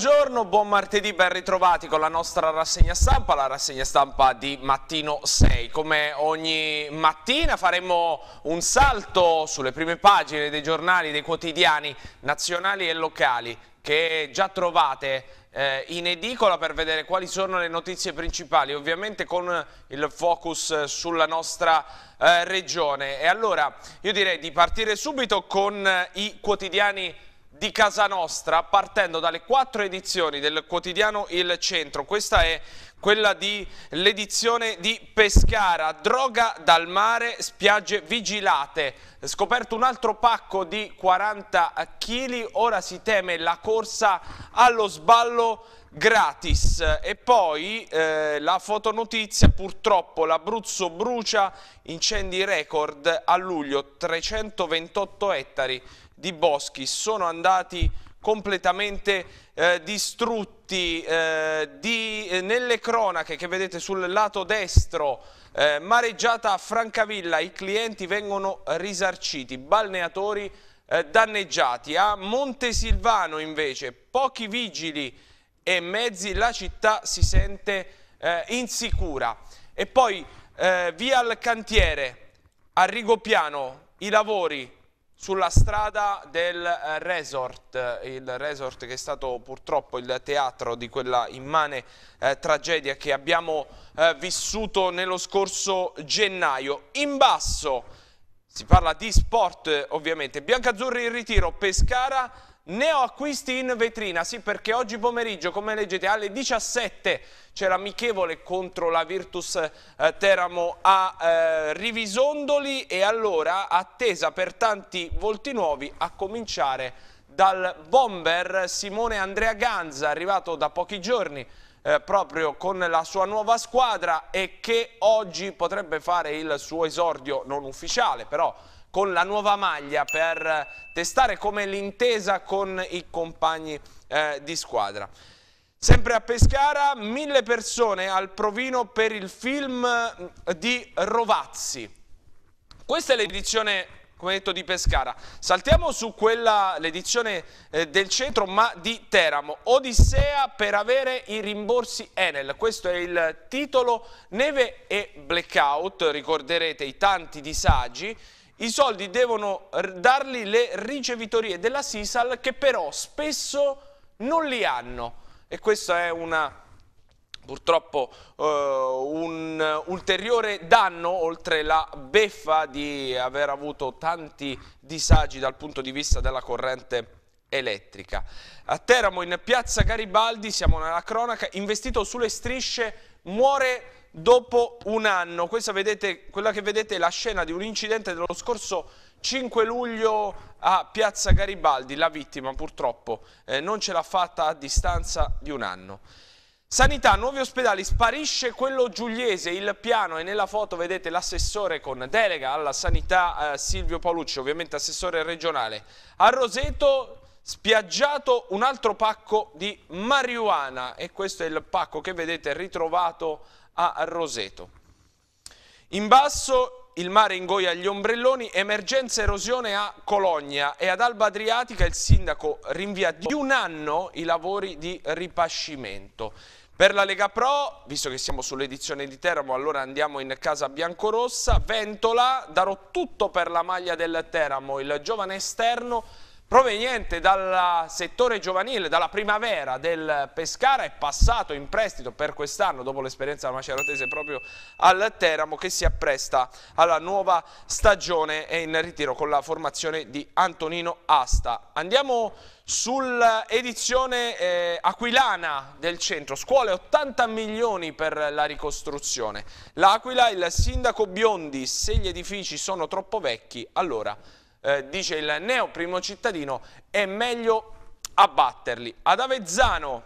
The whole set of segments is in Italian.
buongiorno, buon martedì, ben ritrovati con la nostra rassegna stampa, la rassegna stampa di mattino 6. Come ogni mattina faremo un salto sulle prime pagine dei giornali, dei quotidiani nazionali e locali che già trovate eh, in edicola per vedere quali sono le notizie principali, ovviamente con il focus sulla nostra eh, regione. E allora io direi di partire subito con eh, i quotidiani nazionali di casa nostra partendo dalle quattro edizioni del quotidiano Il Centro. Questa è quella dell'edizione di Pescara, droga dal mare, spiagge vigilate. Scoperto un altro pacco di 40 kg, ora si teme la corsa allo sballo gratis. E poi eh, la fotonotizia, purtroppo l'Abruzzo brucia, incendi record a luglio, 328 ettari di boschi, sono andati completamente eh, distrutti. Eh, di, eh, nelle cronache che vedete sul lato destro, eh, mareggiata a Francavilla, i clienti vengono risarciti, balneatori eh, danneggiati. A Montesilvano invece pochi vigili e mezzi, la città si sente eh, insicura. E poi via al cantiere, a Rigopiano, i lavori sulla strada del eh, resort, il resort che è stato purtroppo il teatro di quella immane eh, tragedia che abbiamo eh, vissuto nello scorso gennaio. In basso si parla di sport ovviamente, Biancazzurri in ritiro, Pescara Neo acquisti in vetrina, sì perché oggi pomeriggio come leggete alle 17 c'è l'amichevole contro la Virtus eh, Teramo a eh, Rivisondoli e allora attesa per tanti volti nuovi a cominciare dal bomber Simone Andrea Ganza arrivato da pochi giorni eh, proprio con la sua nuova squadra e che oggi potrebbe fare il suo esordio non ufficiale però con la nuova maglia per testare come l'intesa con i compagni eh, di squadra. Sempre a Pescara, mille persone al provino per il film mm, di Rovazzi. Questa è l'edizione come detto di Pescara. Saltiamo su quella, l'edizione eh, del centro, ma di Teramo. Odissea per avere i rimborsi Enel. Questo è il titolo. Neve e blackout, ricorderete i tanti disagi i soldi devono darli le ricevitorie della Sisal che però spesso non li hanno e questo è una purtroppo eh, un ulteriore danno oltre la beffa di aver avuto tanti disagi dal punto di vista della corrente elettrica. A Teramo in piazza Garibaldi siamo nella cronaca investito sulle strisce muore dopo un anno. Questa vedete, quella che vedete è la scena di un incidente dello scorso 5 luglio a Piazza Garibaldi. La vittima purtroppo eh, non ce l'ha fatta a distanza di un anno. Sanità, nuovi ospedali, sparisce quello giuliese, il piano e nella foto vedete l'assessore con delega alla sanità eh, Silvio Paolucci, ovviamente assessore regionale. A Roseto spiaggiato un altro pacco di marijuana e questo è il pacco che vedete ritrovato a Roseto. In basso il mare ingoia gli ombrelloni, emergenza erosione a Cologna e ad Alba Adriatica il sindaco rinvia di un anno i lavori di ripascimento. Per la Lega Pro, visto che siamo sull'edizione di Teramo, allora andiamo in casa biancorossa. Ventola, darò tutto per la maglia del Teramo, il giovane esterno proveniente dal settore giovanile, dalla primavera del Pescara, è passato in prestito per quest'anno dopo l'esperienza della Maceratese proprio al Teramo che si appresta alla nuova stagione e in ritiro con la formazione di Antonino Asta. Andiamo sull'edizione eh, aquilana del centro, scuole 80 milioni per la ricostruzione. L'Aquila, il sindaco Biondi, se gli edifici sono troppo vecchi, allora eh, dice il neo primo cittadino, è meglio abbatterli. Ad Avezzano,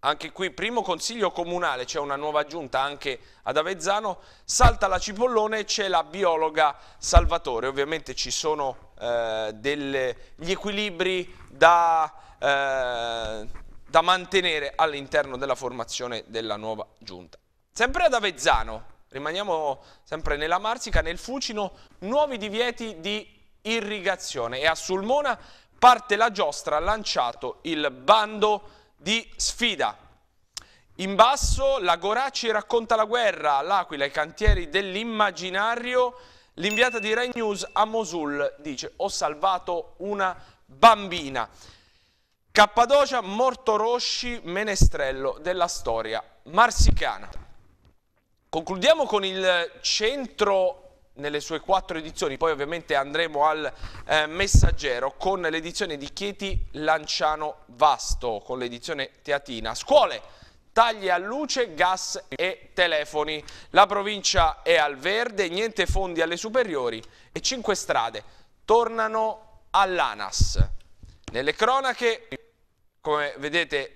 anche qui primo consiglio comunale, c'è una nuova giunta anche ad Avezzano, salta la cipollone, c'è la biologa Salvatore, ovviamente ci sono eh, degli equilibri da, eh, da mantenere all'interno della formazione della nuova giunta. Sempre ad Avezzano, rimaniamo sempre nella Marsica, nel Fucino, nuovi divieti di irrigazione e a Sulmona parte la giostra, ha lanciato il bando di sfida. In basso la Goracci racconta la guerra, all'Aquila, i cantieri dell'immaginario, l'inviata di Rai News a Mosul dice ho salvato una bambina. Cappadocia, Mortorosci, menestrello della storia marsicana. Concludiamo con il centro nelle sue quattro edizioni, poi ovviamente andremo al eh, Messaggero con l'edizione di Chieti Lanciano Vasto, con l'edizione Teatina. Scuole, tagli a luce, gas e telefoni. La provincia è al verde, niente fondi alle superiori e cinque strade tornano all'ANAS. Nelle cronache come vedete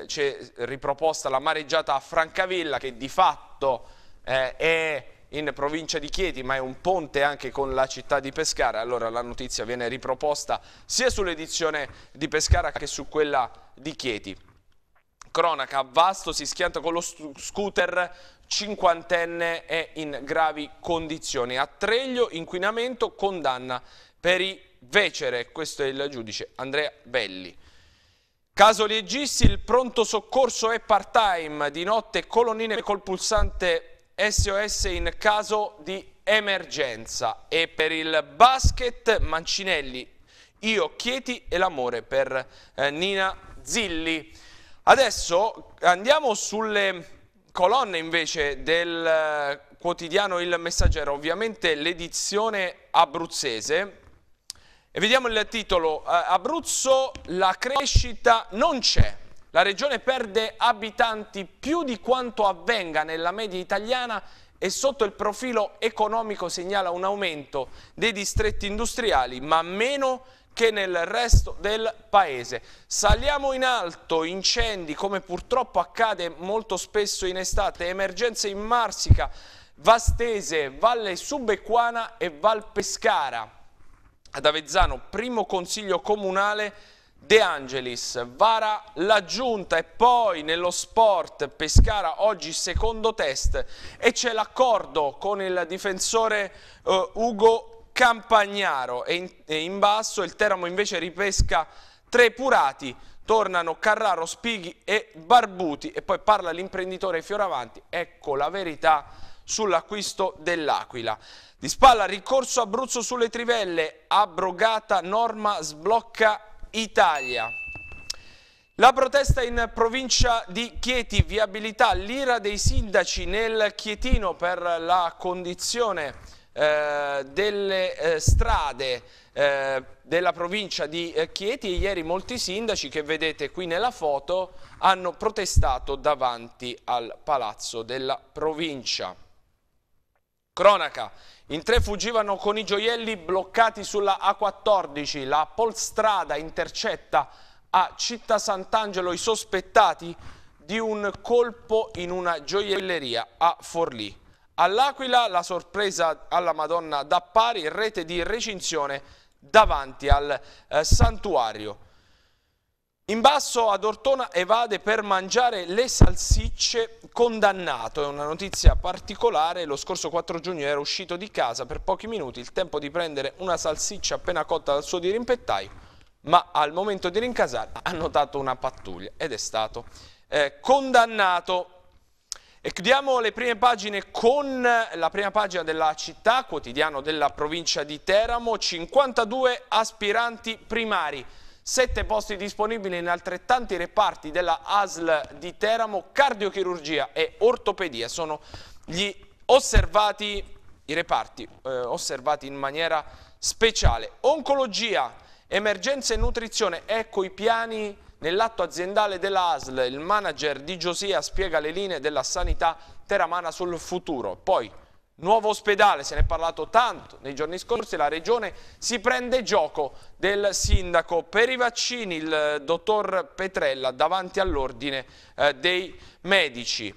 eh, c'è riproposta la mareggiata a Francavilla che di fatto eh, è in provincia di Chieti, ma è un ponte anche con la città di Pescara. Allora la notizia viene riproposta sia sull'edizione di Pescara che su quella di Chieti. Cronaca, Vasto si schianta con lo scooter, cinquantenne è in gravi condizioni. A Treglio inquinamento, condanna per i vecere, questo è il giudice Andrea Belli. Caso Liegissi, il pronto soccorso è part-time, di notte colonnine col pulsante SOS in caso di emergenza e per il basket Mancinelli, Io, Chieti e l'amore per eh, Nina Zilli. Adesso andiamo sulle colonne invece del eh, quotidiano Il Messaggero, ovviamente l'edizione abruzzese. E vediamo il titolo, eh, Abruzzo la crescita non c'è. La regione perde abitanti più di quanto avvenga nella media italiana e sotto il profilo economico segnala un aumento dei distretti industriali, ma meno che nel resto del paese. Saliamo in alto, incendi come purtroppo accade molto spesso in estate, emergenze in Marsica, Vastese, Valle Subequana e Val Pescara. Ad Avezzano, primo consiglio comunale De Angelis, vara la giunta e poi nello sport Pescara oggi secondo test e c'è l'accordo con il difensore eh, Ugo Campagnaro e in, e in, basso il Teramo invece ripesca tre Purati, tornano Carraro, Spighi e Barbuti e poi parla l'imprenditore Fioravanti, ecco la verità sull'acquisto dell'Aquila. Di spalla ricorso Abruzzo sulle trivelle, abrogata norma sblocca Italia. La protesta in provincia di Chieti, viabilità, l'ira dei sindaci nel Chietino per la condizione eh, delle eh, strade eh, della provincia di eh, Chieti. Ieri molti sindaci che vedete qui nella foto hanno protestato davanti al palazzo della provincia. Cronaca. In tre fuggivano con i gioielli bloccati sulla A14. La polstrada intercetta a Città Sant'Angelo i sospettati di un colpo in una gioielleria a Forlì. All'Aquila la sorpresa alla Madonna da pari, rete di recinzione davanti al eh, santuario. In basso ad Ortona evade per mangiare le salsicce condannato, è una notizia particolare, lo scorso 4 giugno era uscito di casa per pochi minuti, il tempo di prendere una salsiccia appena cotta dal suo dirimpettaio, ma al momento di rincasare ha notato una pattuglia ed è stato eh, condannato. E chiudiamo le prime pagine con la prima pagina della città, quotidiano della provincia di Teramo, 52 aspiranti primari sette posti disponibili in altrettanti reparti della ASL di Teramo, cardiochirurgia e ortopedia sono gli osservati, i reparti eh, osservati in maniera speciale. Oncologia, emergenza e nutrizione, ecco i piani Nell'atto aziendale della ASL il manager di Giosia spiega le linee della sanità teramana sul futuro. Poi Nuovo ospedale, se ne è parlato tanto nei giorni scorsi, la regione si prende gioco del sindaco per i vaccini, il eh, dottor Petrella davanti all'ordine eh, dei medici.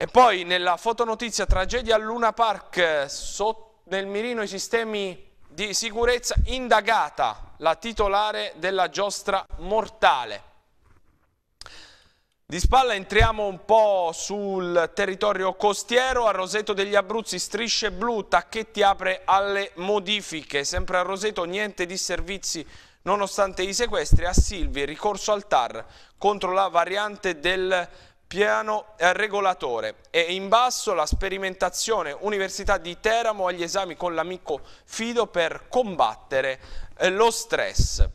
E poi nella fotonotizia tragedia a Luna Park, eh, so, nel mirino i sistemi di sicurezza, indagata la titolare della giostra mortale. Di spalla entriamo un po' sul territorio costiero, a Roseto degli Abruzzi strisce blu, Tacchetti apre alle modifiche, sempre a Roseto niente di servizi nonostante i sequestri, a Silvi ricorso al TAR contro la variante del piano regolatore e in basso la sperimentazione Università di Teramo agli esami con l'amico Fido per combattere eh, lo stress.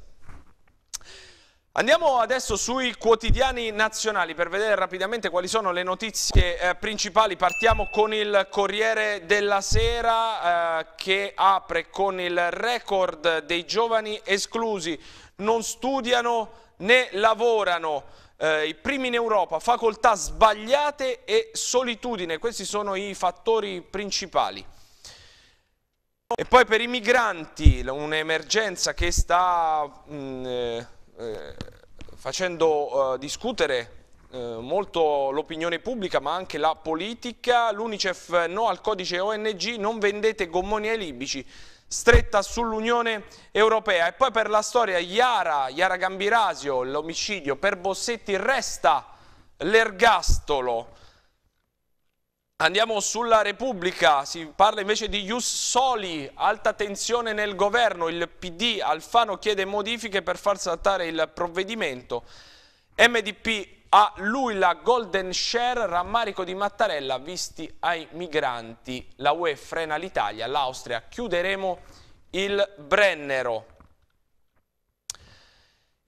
Andiamo adesso sui quotidiani nazionali per vedere rapidamente quali sono le notizie eh, principali. Partiamo con il Corriere della Sera eh, che apre con il record dei giovani esclusi. Non studiano né lavorano. Eh, I primi in Europa, facoltà sbagliate e solitudine. Questi sono i fattori principali. E poi per i migranti, un'emergenza che sta... Mh, mm, eh, eh, facendo eh, discutere eh, molto l'opinione pubblica ma anche la politica, l'Unicef no al codice ONG, non vendete gommoni ai libici, stretta sull'Unione Europea e poi per la storia Iara, Iara Gambirasio, l'omicidio per Bossetti resta l'ergastolo Andiamo sulla Repubblica, si parla invece di Ius Soli, alta tensione nel governo, il PD Alfano chiede modifiche per far saltare il provvedimento, MDP a lui la golden share, rammarico di Mattarella visti ai migranti, la UE frena l'Italia, l'Austria, chiuderemo il Brennero.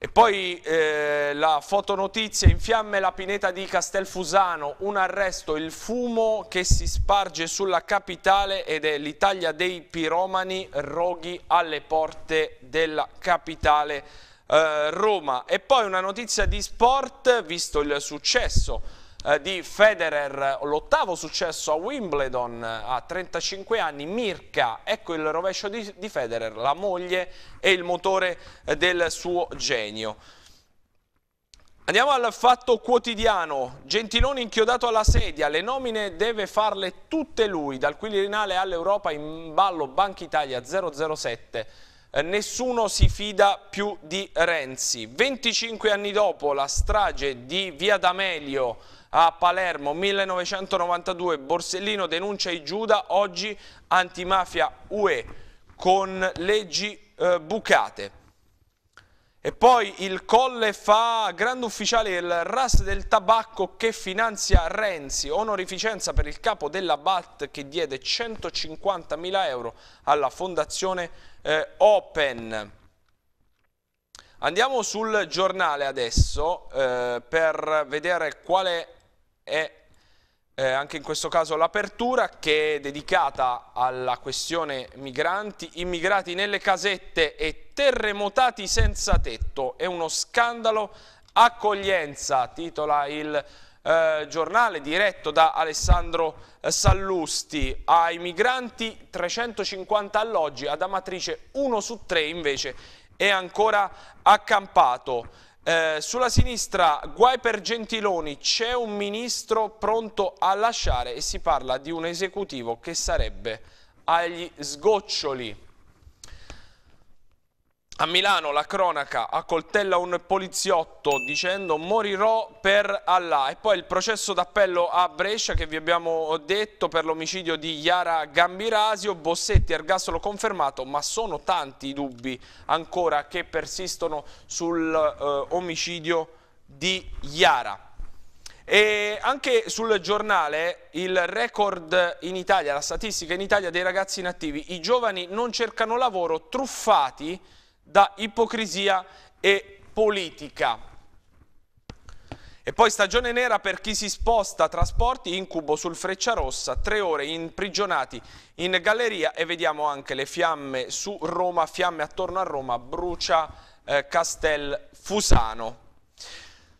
E poi eh, la fotonotizia, in fiamme la pineta di Castelfusano, un arresto, il fumo che si sparge sulla capitale ed è l'Italia dei piromani, roghi alle porte della capitale eh, Roma. E poi una notizia di sport, visto il successo eh, di Federer, l'ottavo successo a Wimbledon eh, a 35 anni, Mirka, ecco il rovescio di, di Federer, la moglie e il motore eh, del suo genio. Andiamo al fatto quotidiano, Gentiloni inchiodato alla sedia, le nomine deve farle tutte lui, dal Quirinale all'Europa in ballo Banca Italia 007, eh, nessuno si fida più di Renzi. 25 anni dopo la strage di Via D'Amelio a Palermo 1992 Borsellino denuncia i Giuda, oggi antimafia UE con leggi eh, bucate. E poi il Colle fa grande ufficiale il RAS del tabacco che finanzia Renzi, onorificenza per il capo della BAT che diede 150.000 euro alla fondazione eh, Open. Andiamo sul giornale adesso eh, per vedere qual è è eh, anche in questo caso l'apertura che è dedicata alla questione migranti, immigrati nelle casette e terremotati senza tetto. È uno scandalo accoglienza, titola il eh, giornale diretto da Alessandro eh, Sallusti. Ai migranti 350 alloggi, ad Amatrice 1 su 3 invece è ancora accampato. Eh, sulla sinistra, guai per Gentiloni, c'è un ministro pronto a lasciare e si parla di un esecutivo che sarebbe agli sgoccioli. A Milano la cronaca accoltella un poliziotto dicendo morirò per Allah e poi il processo d'appello a Brescia che vi abbiamo detto per l'omicidio di Iara Gambirasio, Bossetti ergastolo confermato ma sono tanti i dubbi ancora che persistono sul eh, di Iara. E anche sul giornale il record in Italia, la statistica in Italia dei ragazzi inattivi, i giovani non cercano lavoro truffati da ipocrisia e politica. E poi stagione nera per chi si sposta, trasporti, incubo sul Freccia Rossa, tre ore imprigionati in galleria e vediamo anche le fiamme su Roma, fiamme attorno a Roma, brucia eh, Castel Fusano.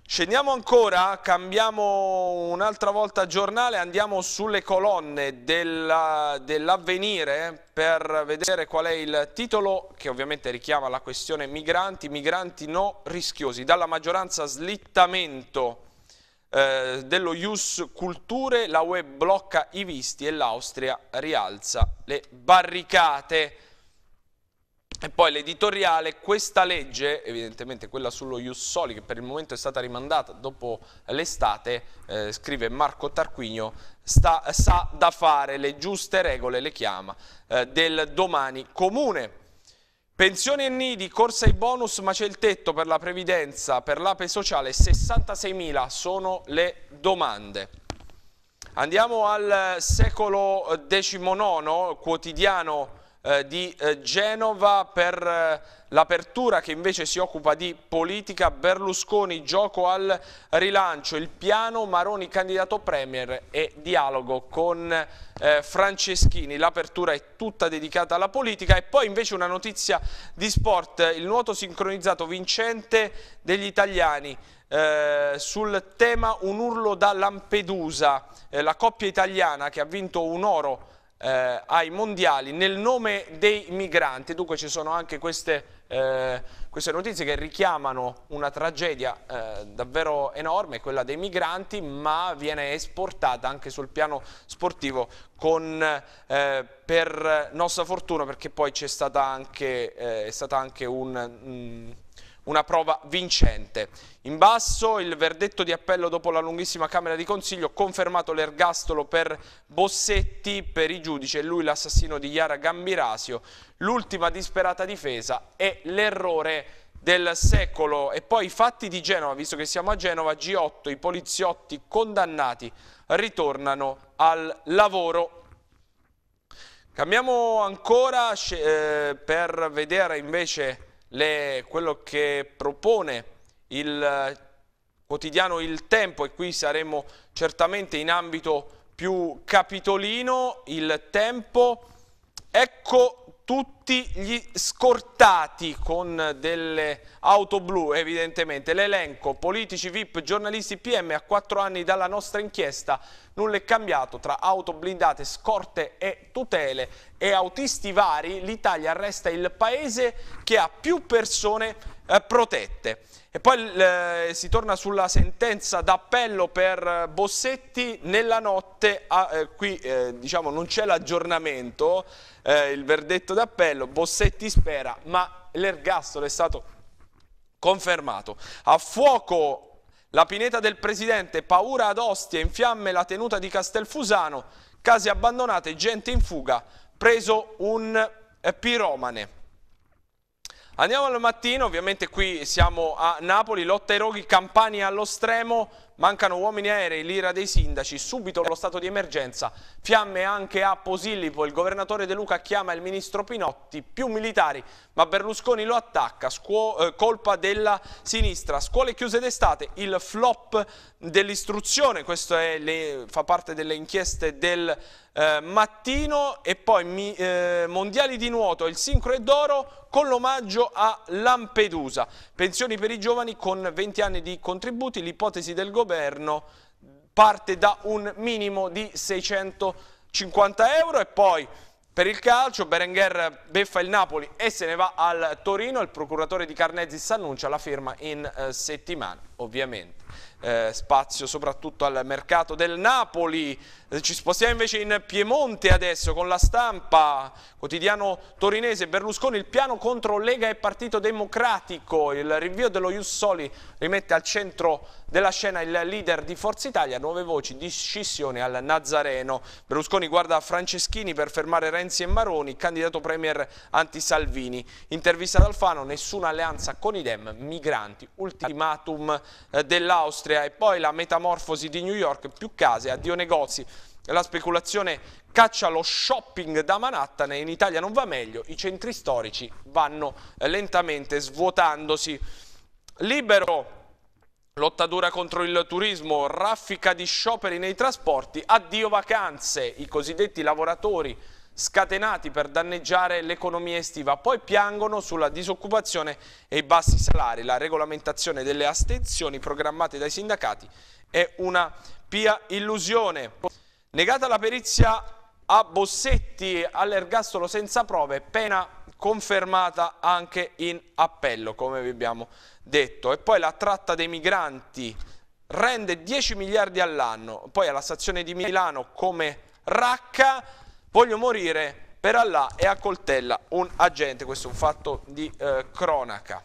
Scendiamo ancora, cambiamo un'altra volta giornale, andiamo sulle colonne dell'avvenire dell per vedere qual è il titolo che ovviamente richiama la questione migranti, migranti no rischiosi, dalla maggioranza slittamento eh, dello Ius Culture, la UE blocca i visti e l'Austria rialza le barricate. E poi l'editoriale, questa legge, evidentemente quella sullo Jussoli che per il momento è stata rimandata dopo l'estate, eh, scrive Marco Tarquinio, sta, sa da fare, le giuste regole le chiama, eh, del domani comune. Pensioni e nidi, corsa ai bonus, ma c'è il tetto per la previdenza, per l'ape sociale, 66.000 sono le domande. Andiamo al secolo XIX, quotidiano eh, di eh, Genova per eh, l'apertura che invece si occupa di politica. Berlusconi, gioco al rilancio, il piano Maroni candidato Premier e dialogo con Franceschini. L'apertura è tutta dedicata alla politica e poi invece una notizia di sport, il nuoto sincronizzato vincente degli italiani. Eh, sul tema Un urlo da Lampedusa, eh, la coppia italiana che ha vinto un oro eh, ai mondiali nel nome dei migranti, dunque ci sono anche queste, eh, queste notizie che richiamano una tragedia eh, davvero enorme, quella dei migranti, ma viene esportata anche sul piano sportivo con, eh, per nostra fortuna perché poi c'è stata anche, eh, è stata anche un... Mh, mm, una prova vincente. In basso il verdetto di appello dopo la lunghissima Camera di Consiglio, confermato l'ergastolo per Bossetti, per i giudici e lui l'assassino di Yara Gambirasio, l'ultima disperata difesa e l'errore del secolo e poi i fatti di Genova, visto che siamo a Genova, G8, i poliziotti condannati ritornano al lavoro Cambiamo ancora eh, per vedere invece le, quello che propone il eh, quotidiano Il Tempo e qui saremo certamente in ambito più capitolino, il tempo, ecco tutti gli scortati con delle auto blu evidentemente, l'elenco, politici, VIP, giornalisti, PM a quattro anni dalla nostra inchiesta, nulla è cambiato tra auto blindate, scorte e tutele e autisti vari, l'Italia resta il paese che ha più persone eh, protette. E poi eh, si torna sulla sentenza d'appello per eh, Bossetti nella notte, a, ah, eh, qui eh, diciamo non c'è l'aggiornamento, eh, il verdetto d'appello, Bossetti spera, ma l'ergastolo è stato confermato. A fuoco la pineta del presidente, paura ad Ostia, in fiamme la tenuta di Castelfusano, case abbandonate, gente in fuga, preso un eh, piromane. Andiamo al mattino, ovviamente qui siamo a Napoli, lotta ai roghi, Campania allo stremo, Mancano uomini aerei, l'ira dei sindaci, subito lo stato di emergenza. Fiamme anche a Posillipo, il governatore De Luca chiama il ministro Pinotti, più militari, ma Berlusconi lo attacca, Scuo eh, colpa della sinistra. Scuole chiuse d'estate, il flop dell'istruzione, questo le, fa parte delle inchieste del eh, mattino e poi mi, eh, mondiali di nuoto, il sincro e d'oro con l'omaggio a Lampedusa. Pensioni per i giovani con 20 anni di contributi, l'ipotesi del governo governo parte da un minimo di 650 euro e poi per il calcio Berenguer beffa il Napoli e se ne va al Torino, il procuratore di Carnezis annuncia la firma in eh, settimana ovviamente. Eh, spazio soprattutto al mercato del Napoli, eh, ci spostiamo invece in Piemonte adesso con la stampa, quotidiano torinese, Berlusconi, il piano contro Lega e Partito Democratico, il rinvio dello Jussoli rimette al centro della scena il leader di Forza Italia, nuove voci, di scissione al Nazareno, Berlusconi guarda Franceschini per fermare Renzi e Maroni, candidato premier anti-Salvini, intervista ad Alfano, nessuna alleanza con i Dem, migranti, ultimatum eh, dell'Austria e poi la metamorfosi di New York, più case, addio negozi, la speculazione caccia lo shopping da Manhattan e in Italia non va meglio, i centri storici vanno eh, lentamente svuotandosi. Libero Lotta dura contro il turismo, raffica di scioperi nei trasporti, addio vacanze, i cosiddetti lavoratori scatenati per danneggiare l'economia estiva, poi piangono sulla disoccupazione e i bassi salari. La regolamentazione delle astensioni programmate dai sindacati è una pia illusione. Negata la perizia a Bossetti all'ergastolo senza prove, pena confermata anche in appello, come vi abbiamo detto. E poi la tratta dei migranti rende 10 miliardi all'anno, poi alla stazione di Milano come Racca voglio morire per Allah e accoltella un agente, questo è un fatto di eh, cronaca.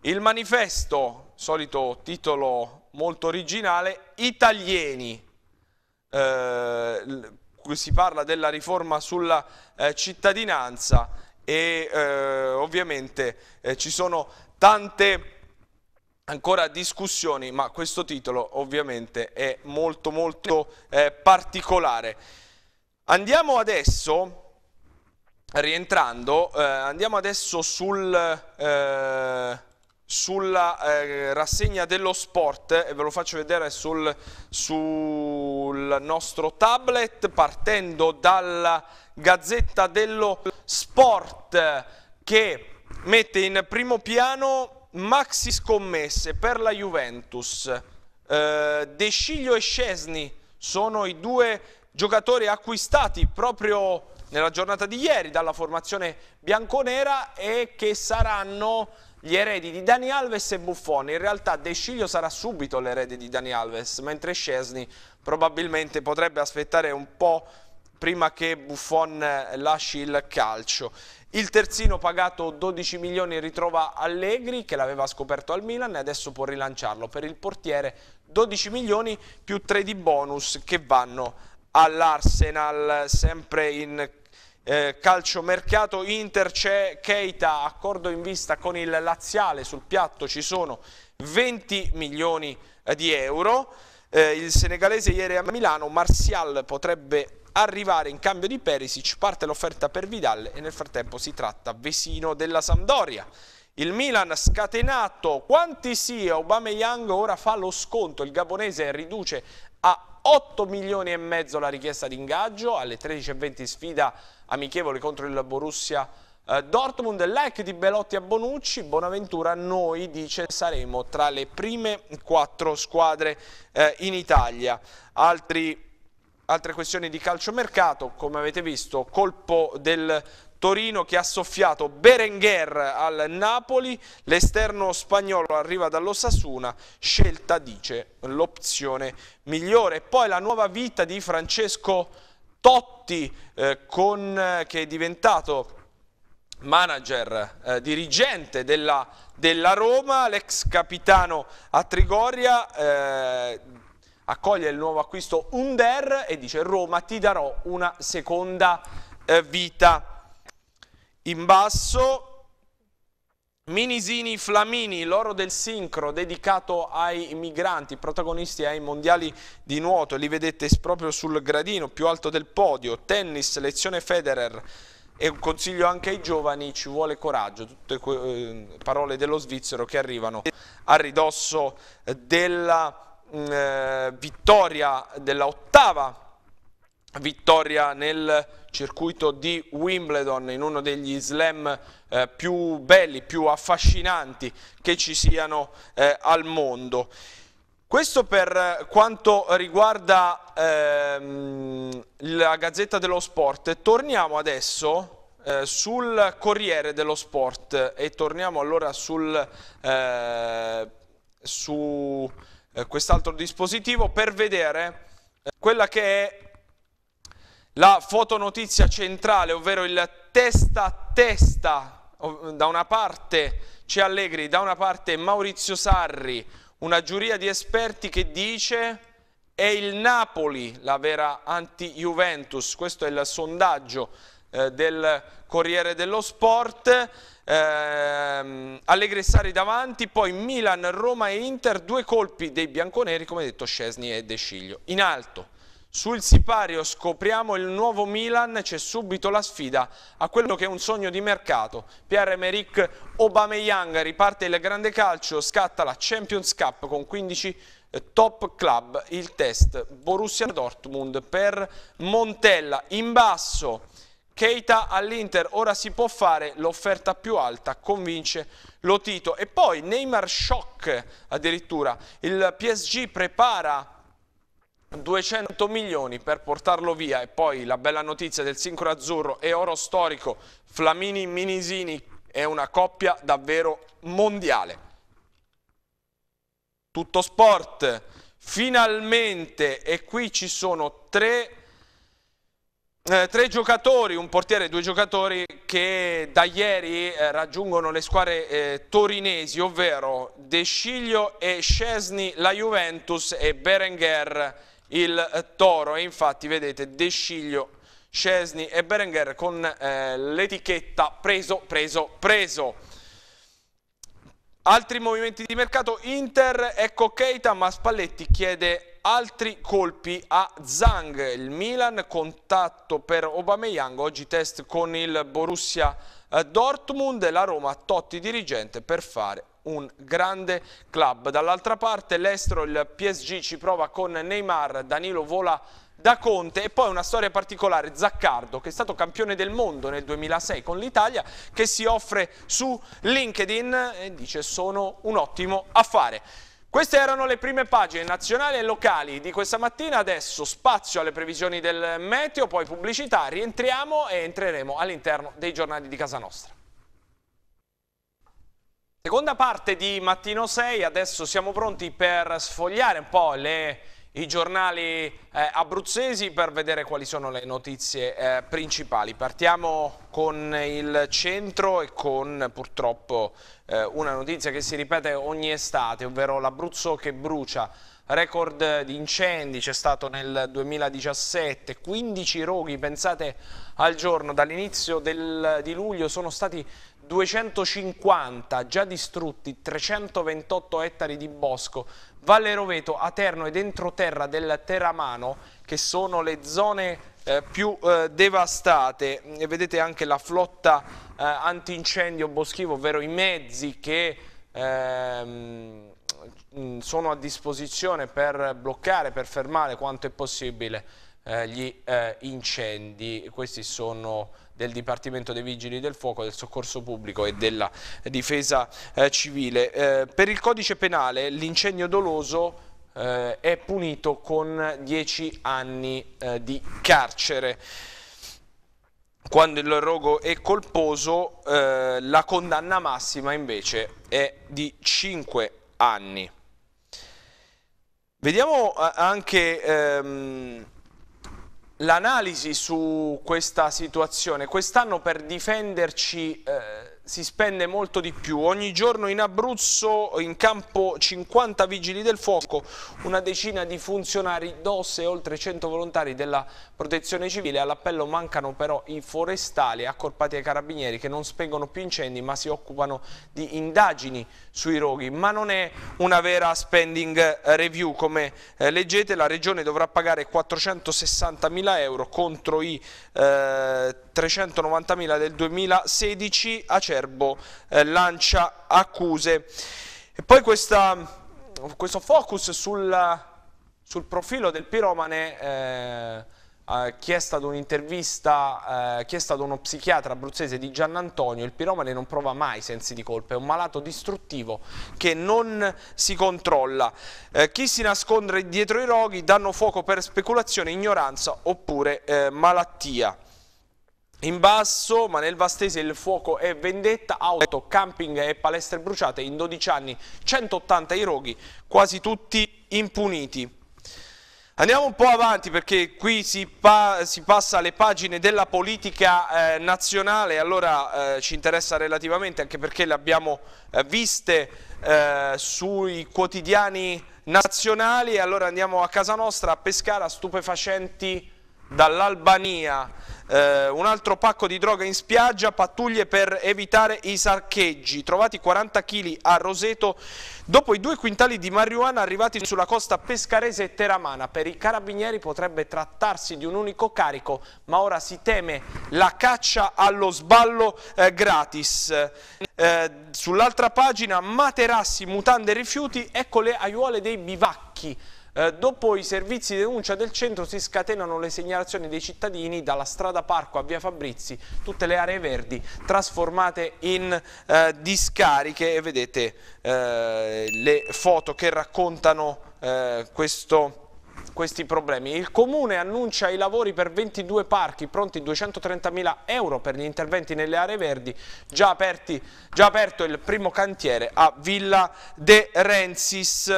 Il manifesto, solito titolo molto originale, Italieni, eh, si parla della riforma sulla eh, cittadinanza e eh, ovviamente eh, ci sono tante ancora discussioni, ma questo titolo ovviamente è molto molto eh, particolare. Andiamo adesso, rientrando, eh, andiamo adesso sul, eh, sulla eh, rassegna dello sport e ve lo faccio vedere sul, sul nostro tablet partendo dalla Gazzetta dello Sport che mette in primo piano maxi scommesse per la Juventus. Eh, De Sciglio e Scesni sono i due giocatori acquistati proprio nella giornata di ieri dalla formazione bianconera e che saranno gli eredi di Dani Alves e Buffon. In realtà De Sciglio sarà subito l'erede di Dani Alves, mentre Scesni probabilmente potrebbe aspettare un po' prima che Buffon lasci il calcio. Il terzino pagato 12 milioni ritrova Allegri che l'aveva scoperto al Milan e adesso può rilanciarlo. Per il portiere 12 milioni più 3 di bonus che vanno all'Arsenal, sempre in eh, calciomercato. Inter c'è Keita, accordo in vista con il Laziale, sul piatto ci sono 20 milioni eh, di euro. Eh, il senegalese ieri a Milano, Martial potrebbe arrivare in cambio di Perisic, parte l'offerta per Vidal e nel frattempo si tratta Vesino della Sampdoria. Il Milan scatenato, quanti sia, Aubameyang ora fa lo sconto, il gabonese riduce a 8 milioni e mezzo la richiesta di ingaggio, alle 13.20 sfida amichevole contro il Borussia eh, Dortmund, like di Belotti a Bonucci, Bonaventura noi dice saremo tra le prime quattro squadre eh, in Italia. Altri altre questioni di calciomercato, come avete visto, colpo del Torino che ha soffiato Berenguer al Napoli, l'esterno spagnolo arriva dall'Ossasuna, scelta dice l'opzione migliore. Poi la nuova vita di Francesco Totti eh, con, eh, che è diventato manager, eh, dirigente della, della Roma, l'ex capitano a Trigoria, eh, accoglie il nuovo acquisto Under e dice Roma ti darò una seconda eh, vita. In basso Minisini Flamini, l'oro del sincro dedicato ai migranti, protagonisti ai mondiali di nuoto, li vedete proprio sul gradino più alto del podio, tennis, lezione Federer e un consiglio anche ai giovani, ci vuole coraggio, tutte eh, parole dello svizzero che arrivano a ridosso della mm, eh, vittoria dell'ottava vittoria nel circuito di Wimbledon in uno degli slam eh, più belli, più affascinanti che ci siano eh, al mondo. Questo per eh, quanto riguarda ehm, la Gazzetta dello Sport. Torniamo adesso eh, sul Corriere dello Sport e torniamo allora sul, eh, su eh, quest'altro dispositivo per vedere eh, quella che è la fotonotizia centrale, ovvero il testa a testa, da una parte c'è Allegri, da una parte Maurizio Sarri, una giuria di esperti che dice è il Napoli la vera anti-Juventus, questo è il sondaggio eh, del Corriere dello Sport, eh, Allegri e Sarri davanti, poi Milan, Roma e Inter, due colpi dei bianconeri, come detto Scesni e De Sciglio. In alto sul sipario scopriamo il nuovo Milan, c'è subito la sfida a quello che è un sogno di mercato. Pierre-Emerick Aubameyang riparte il grande calcio, scatta la Champions Cup con 15 eh, top club. Il test Borussia Dortmund per Montella in basso. Keita all'Inter, ora si può fare l'offerta più alta, convince Lotito. E poi Neymar shock addirittura, il PSG prepara 200 milioni per portarlo via e poi la bella notizia del sincro azzurro e oro storico Flamini Minisini è una coppia davvero mondiale. Tutto sport, finalmente, e qui ci sono tre, eh, tre giocatori, un portiere e due giocatori che da ieri eh, raggiungono le squadre eh, torinesi, ovvero De Sciglio e Scesni la Juventus e Berenguer il eh, toro e infatti vedete De Sciglio, Scesni e Berenguer con eh, l'etichetta preso, preso, preso. Altri movimenti di mercato, Inter, ecco Keita, ma Spalletti chiede altri colpi a Zhang. Il Milan, contatto per Obameyang, oggi test con il Borussia eh, Dortmund, la Roma, Totti dirigente per fare un grande club. Dall'altra parte l'estero, il PSG ci prova con Neymar, Danilo vola da Conte e poi una storia particolare, Zaccardo che è stato campione del mondo nel 2006 con l'Italia che si offre su LinkedIn e dice sono un ottimo affare. Queste erano le prime pagine nazionali e locali di questa mattina, adesso spazio alle previsioni del meteo, poi pubblicità, rientriamo e entreremo all'interno dei giornali di casa nostra. Seconda parte di Mattino 6, adesso siamo pronti per sfogliare un po' le, i giornali eh, abruzzesi per vedere quali sono le notizie eh, principali. Partiamo con il centro e con purtroppo eh, una notizia che si ripete ogni estate, ovvero l'Abruzzo che brucia. Record di incendi c'è stato nel 2017, 15 roghi, pensate al giorno, dall'inizio di luglio sono stati 250 già distrutti, 328 ettari di bosco, Valle Roveto, Aterno ed entroterra del Teramano, che sono le zone eh, più eh, devastate. E vedete anche la flotta eh, antincendio boschivo, ovvero i mezzi che ehm, sono a disposizione per bloccare, per fermare quanto è possibile eh, gli eh, incendi. Questi sono del Dipartimento dei Vigili del Fuoco, del Soccorso Pubblico e della Difesa eh, Civile. Eh, per il codice penale l'incendio doloso è punito con 10 anni di carcere quando il rogo è colposo eh, la condanna massima invece è di 5 anni. Vediamo anche ehm, l'analisi su questa situazione. Quest'anno per difenderci eh, si spende molto di più. Ogni giorno in Abruzzo in campo 50 vigili del fuoco, una decina di funzionari DOS e oltre 100 volontari della protezione civile. All'appello mancano però i forestali accorpati ai carabinieri che non spengono più incendi ma si occupano di indagini sui roghi. Ma non è una vera spending review. Come eh, leggete la regione dovrà pagare 460 mila euro contro i eh, 390 mila del 2016 a Cerro Acerbo eh, lancia accuse. E poi questa, questo focus sul, sul, profilo del piromane, eh, chiesto ad un'intervista, eh, chi è uno psichiatra abruzzese di Giannantonio, il piromane non prova mai sensi di colpa, è un malato distruttivo che non si controlla. Eh, chi si nasconde dietro i roghi danno fuoco per speculazione, ignoranza oppure eh, malattia. In basso, ma nel Vastese il fuoco è vendetta, auto, camping e palestre bruciate in 12 anni, 180 i roghi, quasi tutti impuniti. Andiamo un po' avanti perché qui si, pa si passa alle pagine della politica eh, nazionale, allora eh, ci interessa relativamente anche perché le abbiamo eh, viste eh, sui quotidiani nazionali, allora andiamo a casa nostra, a Pescara, stupefacenti dall'Albania. Eh, un altro pacco di droga in spiaggia, pattuglie per evitare i saccheggi, trovati 40 kg a Roseto dopo i due quintali di marijuana arrivati sulla costa pescarese e teramana. Per i carabinieri potrebbe trattarsi di un unico carico, ma ora si teme la caccia allo sballo eh, gratis. Eh, Sull'altra pagina materassi, mutande e rifiuti, ecco le aiuole dei bivacchi. Eh, dopo i servizi di denuncia del centro si scatenano le segnalazioni dei cittadini dalla strada Parco a via Fabrizi, tutte le aree verdi trasformate in eh, discariche e vedete eh, le foto che raccontano eh, questo questi problemi. Il Comune annuncia i lavori per 22 parchi, pronti 230.000 euro per gli interventi nelle aree verdi, già, aperti, già aperto il primo cantiere a Villa De Rensis.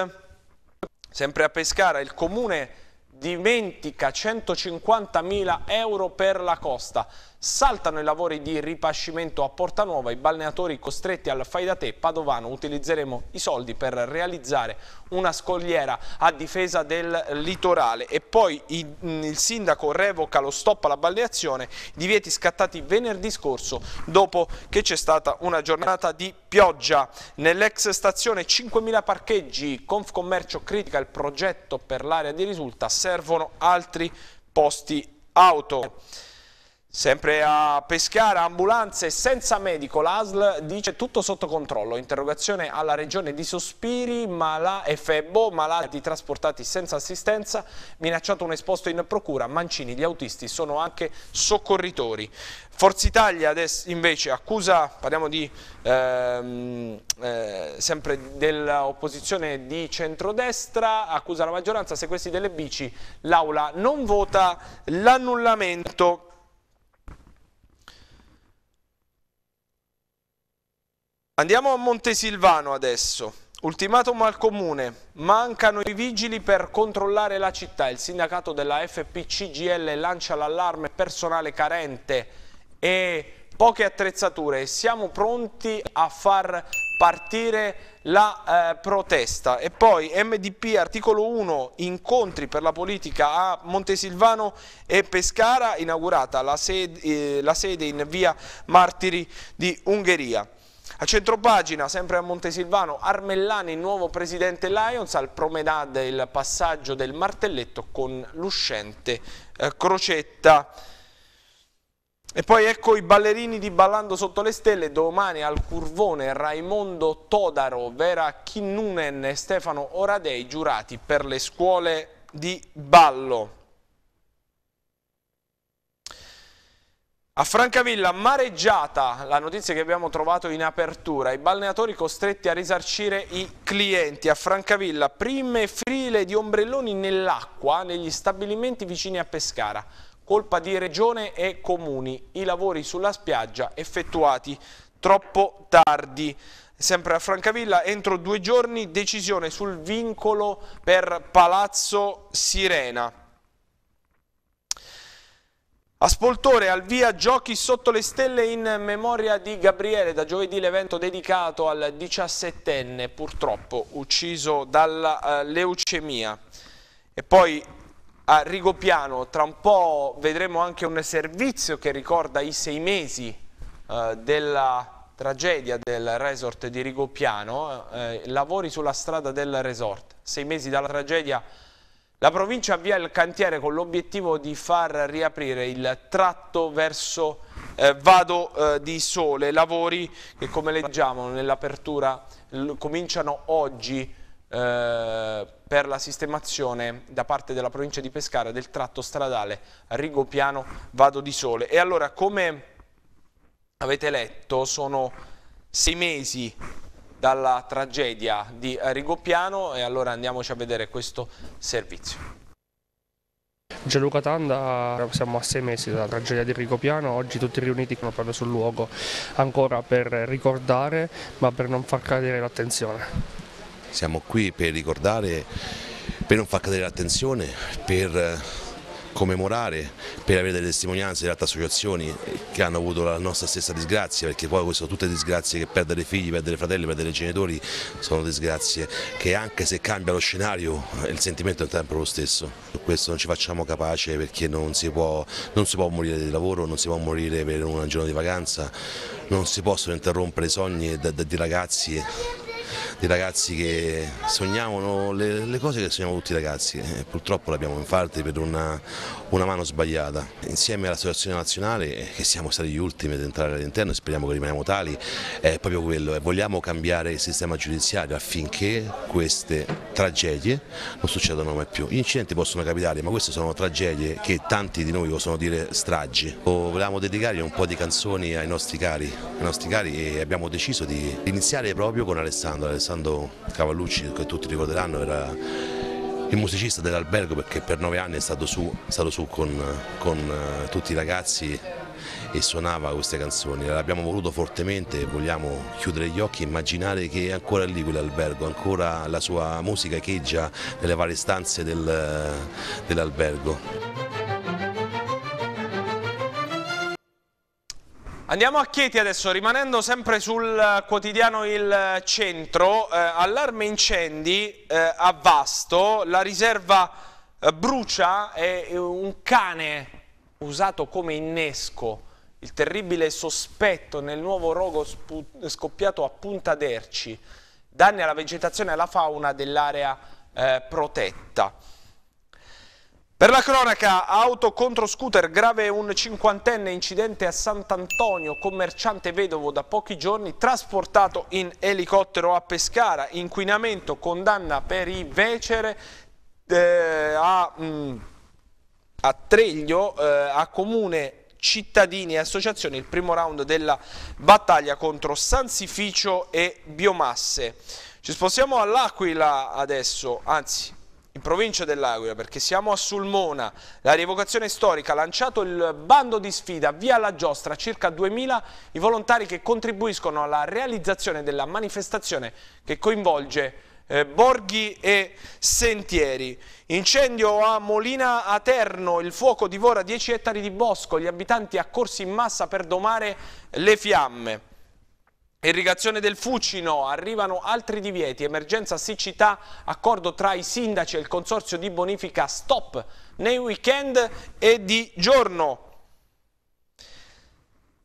Sempre a Pescara, il comune dimentica 150.000 euro per la costa. Saltano i lavori di ripascimento a Porta Nuova, i balneatori costretti al fai da te padovano. Utilizzeremo i soldi per realizzare una scogliera a difesa del litorale e poi mm, il sindaco revoca lo stop alla balneazione, divieti scattati venerdì scorso dopo che c'è stata una giornata di pioggia. Nell'ex stazione 5.000 parcheggi, Confcommercio critica il progetto per l'area di risulta, servono altri posti auto. Sempre a Pescara, ambulanze senza medico, l'ASL dice tutto sotto controllo, interrogazione alla regione di Sospiri mala e Febbo, malati trasportati senza assistenza, minacciato un esposto in procura, Mancini, gli autisti sono anche soccorritori. Forza Italia invece accusa, parliamo di, ehm, eh, sempre dell'opposizione di centrodestra, accusa la maggioranza, se questi delle bici, l'Aula non vota l'annullamento Andiamo a Montesilvano adesso. Ultimatum al comune, mancano i vigili per controllare la città. Il sindacato della FPCGL lancia l'allarme personale carente e poche attrezzature. Siamo pronti a far partire la eh, protesta. E poi MDP articolo 1, incontri per la politica a Montesilvano e Pescara, inaugurata la sede, eh, la sede in via Martiri di Ungheria. A centropagina, sempre a Montesilvano, Armellani, nuovo presidente Lions, al Promedade il passaggio del martelletto con l'uscente eh, Crocetta. E poi ecco i ballerini di Ballando sotto le stelle, domani al Curvone Raimondo Todaro, Vera Kinnunen e Stefano Oradei, giurati per le scuole di ballo. A Francavilla, mareggiata, la notizia che abbiamo trovato in apertura, i balneatori costretti a risarcire i clienti. A Francavilla, prime file di ombrelloni nell'acqua negli stabilimenti vicini a Pescara. Colpa di regione e comuni, i lavori sulla spiaggia effettuati troppo tardi. Sempre a Francavilla, entro due giorni decisione sul vincolo per Palazzo Sirena. Aspoltore al via giochi sotto le stelle in memoria di Gabriele, da giovedì l'evento dedicato al 17enne purtroppo ucciso dalla uh, leucemia. E poi a Rigopiano tra un po' vedremo anche un servizio che ricorda i sei mesi uh, della tragedia del resort di Rigopiano, uh, eh, lavori sulla strada del resort, sei mesi dalla tragedia la provincia avvia il cantiere con l'obiettivo di far riaprire il tratto verso eh, Vado eh, di Sole, lavori che come leggiamo nell'apertura cominciano oggi eh, per la sistemazione da parte della provincia di Pescara del tratto stradale Rigopiano Vado di Sole. E allora come avete letto sono sei mesi dalla tragedia di Rigopiano e allora andiamoci a vedere questo servizio. Gianluca Tanda, siamo a sei mesi dalla tragedia di Rigopiano, oggi tutti riuniti proprio sul luogo, ancora per ricordare ma per non far cadere l'attenzione. Siamo qui per ricordare, per non far cadere l'attenzione, per commemorare per avere delle testimonianze di altre associazioni che hanno avuto la nostra stessa disgrazia perché poi sono tutte disgrazie che perdere figli, perdere fratelli, perdere genitori sono disgrazie che anche se cambia lo scenario il sentimento è sempre lo stesso. Questo non ci facciamo capace perché non si può, non si può morire di lavoro, non si può morire per un giorno di vacanza, non si possono interrompere i sogni di ragazzi dei ragazzi che sognavano le, le cose che sogniamo tutti i ragazzi, eh, purtroppo l'abbiamo infatti per una una mano sbagliata. Insieme all'Associazione Nazionale, eh, che siamo stati gli ultimi ad entrare all'interno e speriamo che rimaniamo tali, è proprio quello, eh, vogliamo cambiare il sistema giudiziario affinché queste tragedie non succedano mai più. Gli incidenti possono capitare, ma queste sono tragedie che tanti di noi possono dire stragi. volevamo dedicare un po' di canzoni ai nostri cari, ai nostri cari e abbiamo deciso di iniziare proprio con Alessandro, Alessandro Cavallucci che tutti ricorderanno era il musicista dell'albergo perché per nove anni è stato su, è stato su con, con eh, tutti i ragazzi e suonava queste canzoni, l'abbiamo voluto fortemente, vogliamo chiudere gli occhi e immaginare che è ancora lì quell'albergo, ancora la sua musica echeggia nelle varie stanze del, eh, dell'albergo. Andiamo a Chieti adesso, rimanendo sempre sul eh, quotidiano Il eh, Centro, eh, allarme incendi eh, a Vasto, la riserva eh, brucia e eh, un cane usato come innesco, il terribile sospetto nel nuovo rogo scoppiato a Punta d'Erci, danni alla vegetazione e alla fauna dell'area protetta. Per la cronaca, auto contro scooter, grave un cinquantenne incidente a Sant'Antonio, commerciante vedovo da pochi giorni, trasportato in elicottero a Pescara, inquinamento, condanna per i vecere eh, a, mh, mm, a, Treglio, eh, a comune cittadini e associazioni, il primo round della battaglia contro Sansificio e Biomasse. Ci spostiamo all'Aquila adesso, anzi in provincia dell'Aquila perché siamo a Sulmona, la rievocazione storica ha lanciato il bando di sfida via la giostra, circa 2000 i volontari che contribuiscono alla realizzazione della manifestazione che coinvolge eh, borghi e sentieri. Incendio a Molina Aterno, il fuoco divora 10 ettari di bosco, gli abitanti accorsi in massa per domare le fiamme. Irrigazione del Fucino, arrivano altri divieti, emergenza siccità, accordo tra i sindaci e il consorzio di bonifica stop nei weekend e di giorno.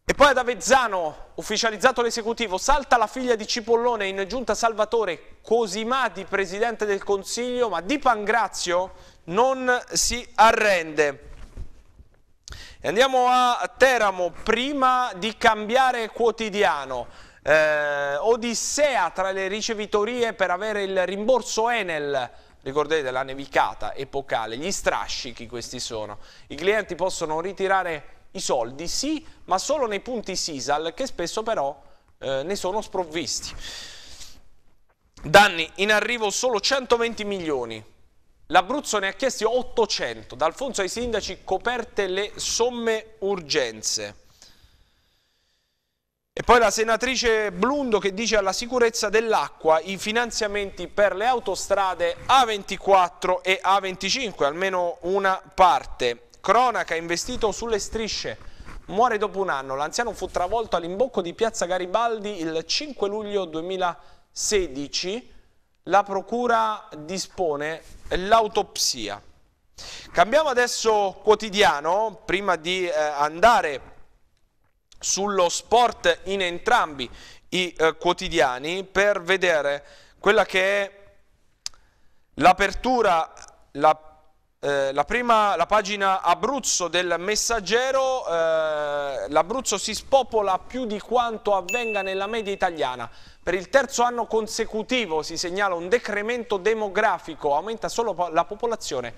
E poi ad Avezzano, ufficializzato l'esecutivo, salta la figlia di Cipollone in giunta Salvatore Cosimati, presidente del Consiglio, ma Di Pangrazio non si arrende. E andiamo a Teramo, prima di cambiare quotidiano. Eh, Odissea tra le ricevitorie per avere il rimborso Enel ricordate la nevicata epocale, gli strascichi questi sono. I clienti possono ritirare i soldi, sì, ma solo nei punti Sisal che spesso però eh, ne sono sprovvisti. Danni in arrivo solo 120 milioni. L'Abruzzo ne ha chiesti 800, D'Alfonso ai sindaci coperte le somme urgenze. E poi la senatrice Blundo che dice alla sicurezza dell'acqua i finanziamenti per le autostrade A24 e A25, almeno una parte. Cronaca investito sulle strisce. Muore dopo un anno. L'anziano fu travolto all'imbocco di Piazza Garibaldi il 5 luglio 2016. La procura dispone l'autopsia. Cambiamo adesso quotidiano, prima di eh, andare sullo sport in entrambi i eh, quotidiani per vedere quella che è l'apertura, la, eh, la, prima, la pagina Abruzzo del Messaggero, eh, l'Abruzzo si spopola più di quanto avvenga nella media italiana. Per il terzo anno consecutivo si segnala un decremento demografico, aumenta solo la popolazione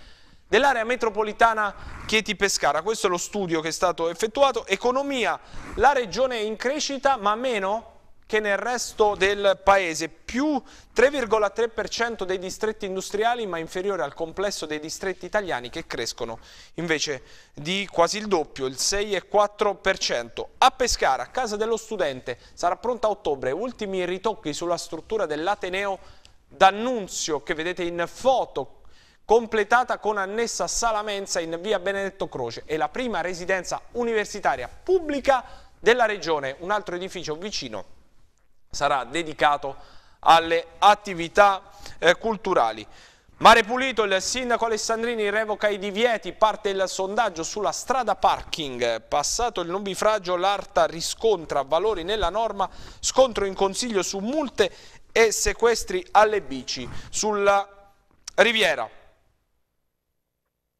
dell'area metropolitana Chieti-Pescara. Questo è lo studio che è stato effettuato. Economia, la regione è in crescita ma meno che nel resto del paese, più 3,3% dei distretti industriali ma inferiore al complesso dei distretti italiani che crescono invece di quasi il doppio, il 6,4%. A Pescara, a casa dello studente, sarà pronta a ottobre, ultimi ritocchi sulla struttura dell'Ateneo D'Annunzio che vedete in foto completata con annessa sala mensa in via Benedetto Croce. È la prima residenza universitaria pubblica della regione. Un altro edificio vicino sarà dedicato alle attività eh, culturali. Mare Pulito, il sindaco Alessandrini revoca i divieti, parte il sondaggio sulla strada parking. Passato il nubifragio, l'ARTA riscontra valori nella norma, scontro in consiglio su multe e sequestri alle bici. Sulla Riviera,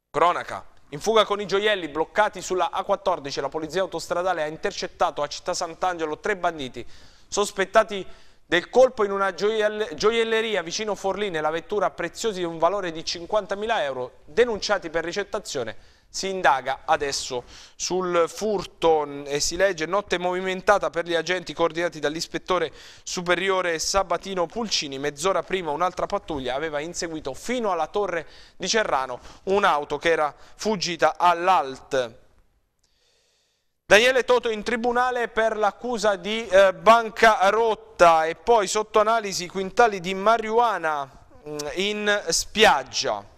Cronaca. In fuga con i gioielli bloccati sulla A14 la polizia autostradale ha intercettato a Città Sant'Angelo tre banditi sospettati del colpo in una gioielleria vicino Forlì nella vettura preziosi di un valore di 50.000 euro denunciati per ricettazione si indaga adesso sul furto mm, e si legge notte movimentata per gli agenti coordinati dall'ispettore superiore Sabatino Pulcini. Mezz'ora prima un'altra pattuglia aveva inseguito fino alla torre di Cerrano un'auto che era fuggita all'alt. Daniele Toto in tribunale per l'accusa di eh, bancarotta e poi sotto analisi quintali di marijuana mm, in spiaggia.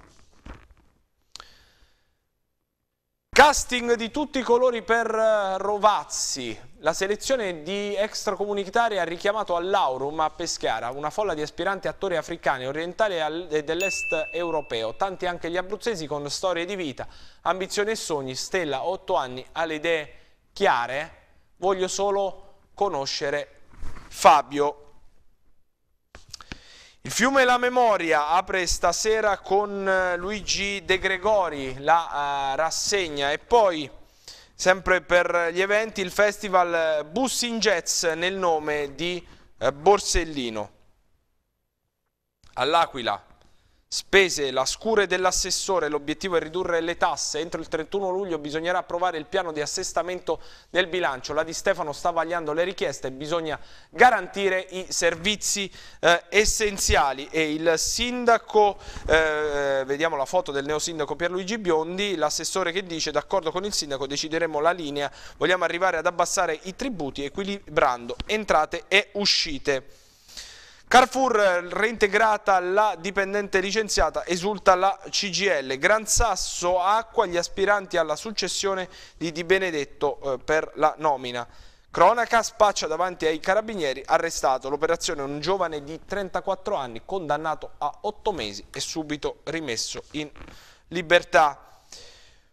Casting di tutti i colori per eh, Rovazzi. La selezione di extracomunitari ha richiamato all'Aurum a Pescara una folla di aspiranti attori africani, orientali e dell'est europeo, tanti anche gli abruzzesi con storie di vita, ambizioni e sogni. Stella, 8 anni, ha le idee chiare. Voglio solo conoscere Fabio il fiume La Memoria apre stasera con eh, Luigi De Gregori la uh, rassegna e poi sempre per gli eventi il festival eh, Bus in Jazz nel nome di Borsellino all'Aquila Spese, la scure dell'assessore, l'obiettivo è ridurre le tasse. Entro il 31 luglio bisognerà approvare il piano di assestamento del bilancio. La Di Stefano sta vagliando le richieste bisogna garantire i servizi eh, essenziali. E il sindaco, eh, vediamo la foto del neosindaco Pierluigi Biondi, l'assessore che dice d'accordo con il sindaco decideremo la linea, vogliamo arrivare ad abbassare i tributi equilibrando entrate e uscite. Carrefour eh, reintegrata la dipendente licenziata, esulta la CGL. Gran Sasso Acqua gli aspiranti alla successione di Di Benedetto eh, per la nomina. Cronaca spaccia davanti ai carabinieri, arrestato l'operazione un giovane di 34 anni condannato a 8 mesi e subito rimesso in libertà.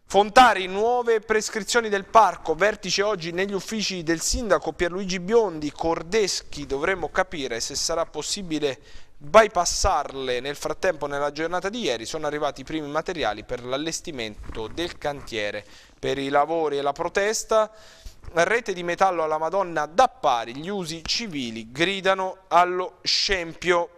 Fontari, nuove prescrizioni del parco, vertice oggi negli uffici del sindaco Pierluigi Biondi, Cordeschi, dovremmo capire se sarà possibile bypassarle. Nel frattempo nella giornata di ieri sono arrivati i primi materiali per l'allestimento del cantiere, per i lavori e la protesta. Rete di metallo alla Madonna da pari, gli usi civili gridano allo scempio.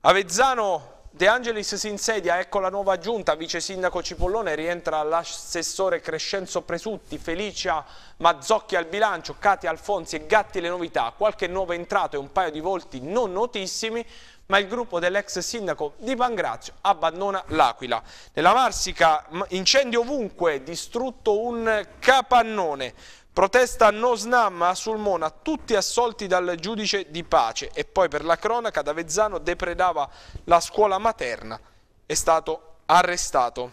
Avezzano De Angelis si insedia, ecco la nuova giunta, vice sindaco Cipollone, rientra l'assessore Crescenzo Presutti, Felicia Mazzocchi al bilancio, Cati Alfonsi e Gatti le novità, qualche nuovo entrato e un paio di volti non notissimi, ma il gruppo dell'ex sindaco di Pangrazio abbandona l'Aquila. Nella Marsica incendio ovunque, distrutto un capannone. Protesta no snam a Sulmona, tutti assolti dal giudice di pace e poi per la cronaca da Vezzano depredava la scuola materna, è stato arrestato.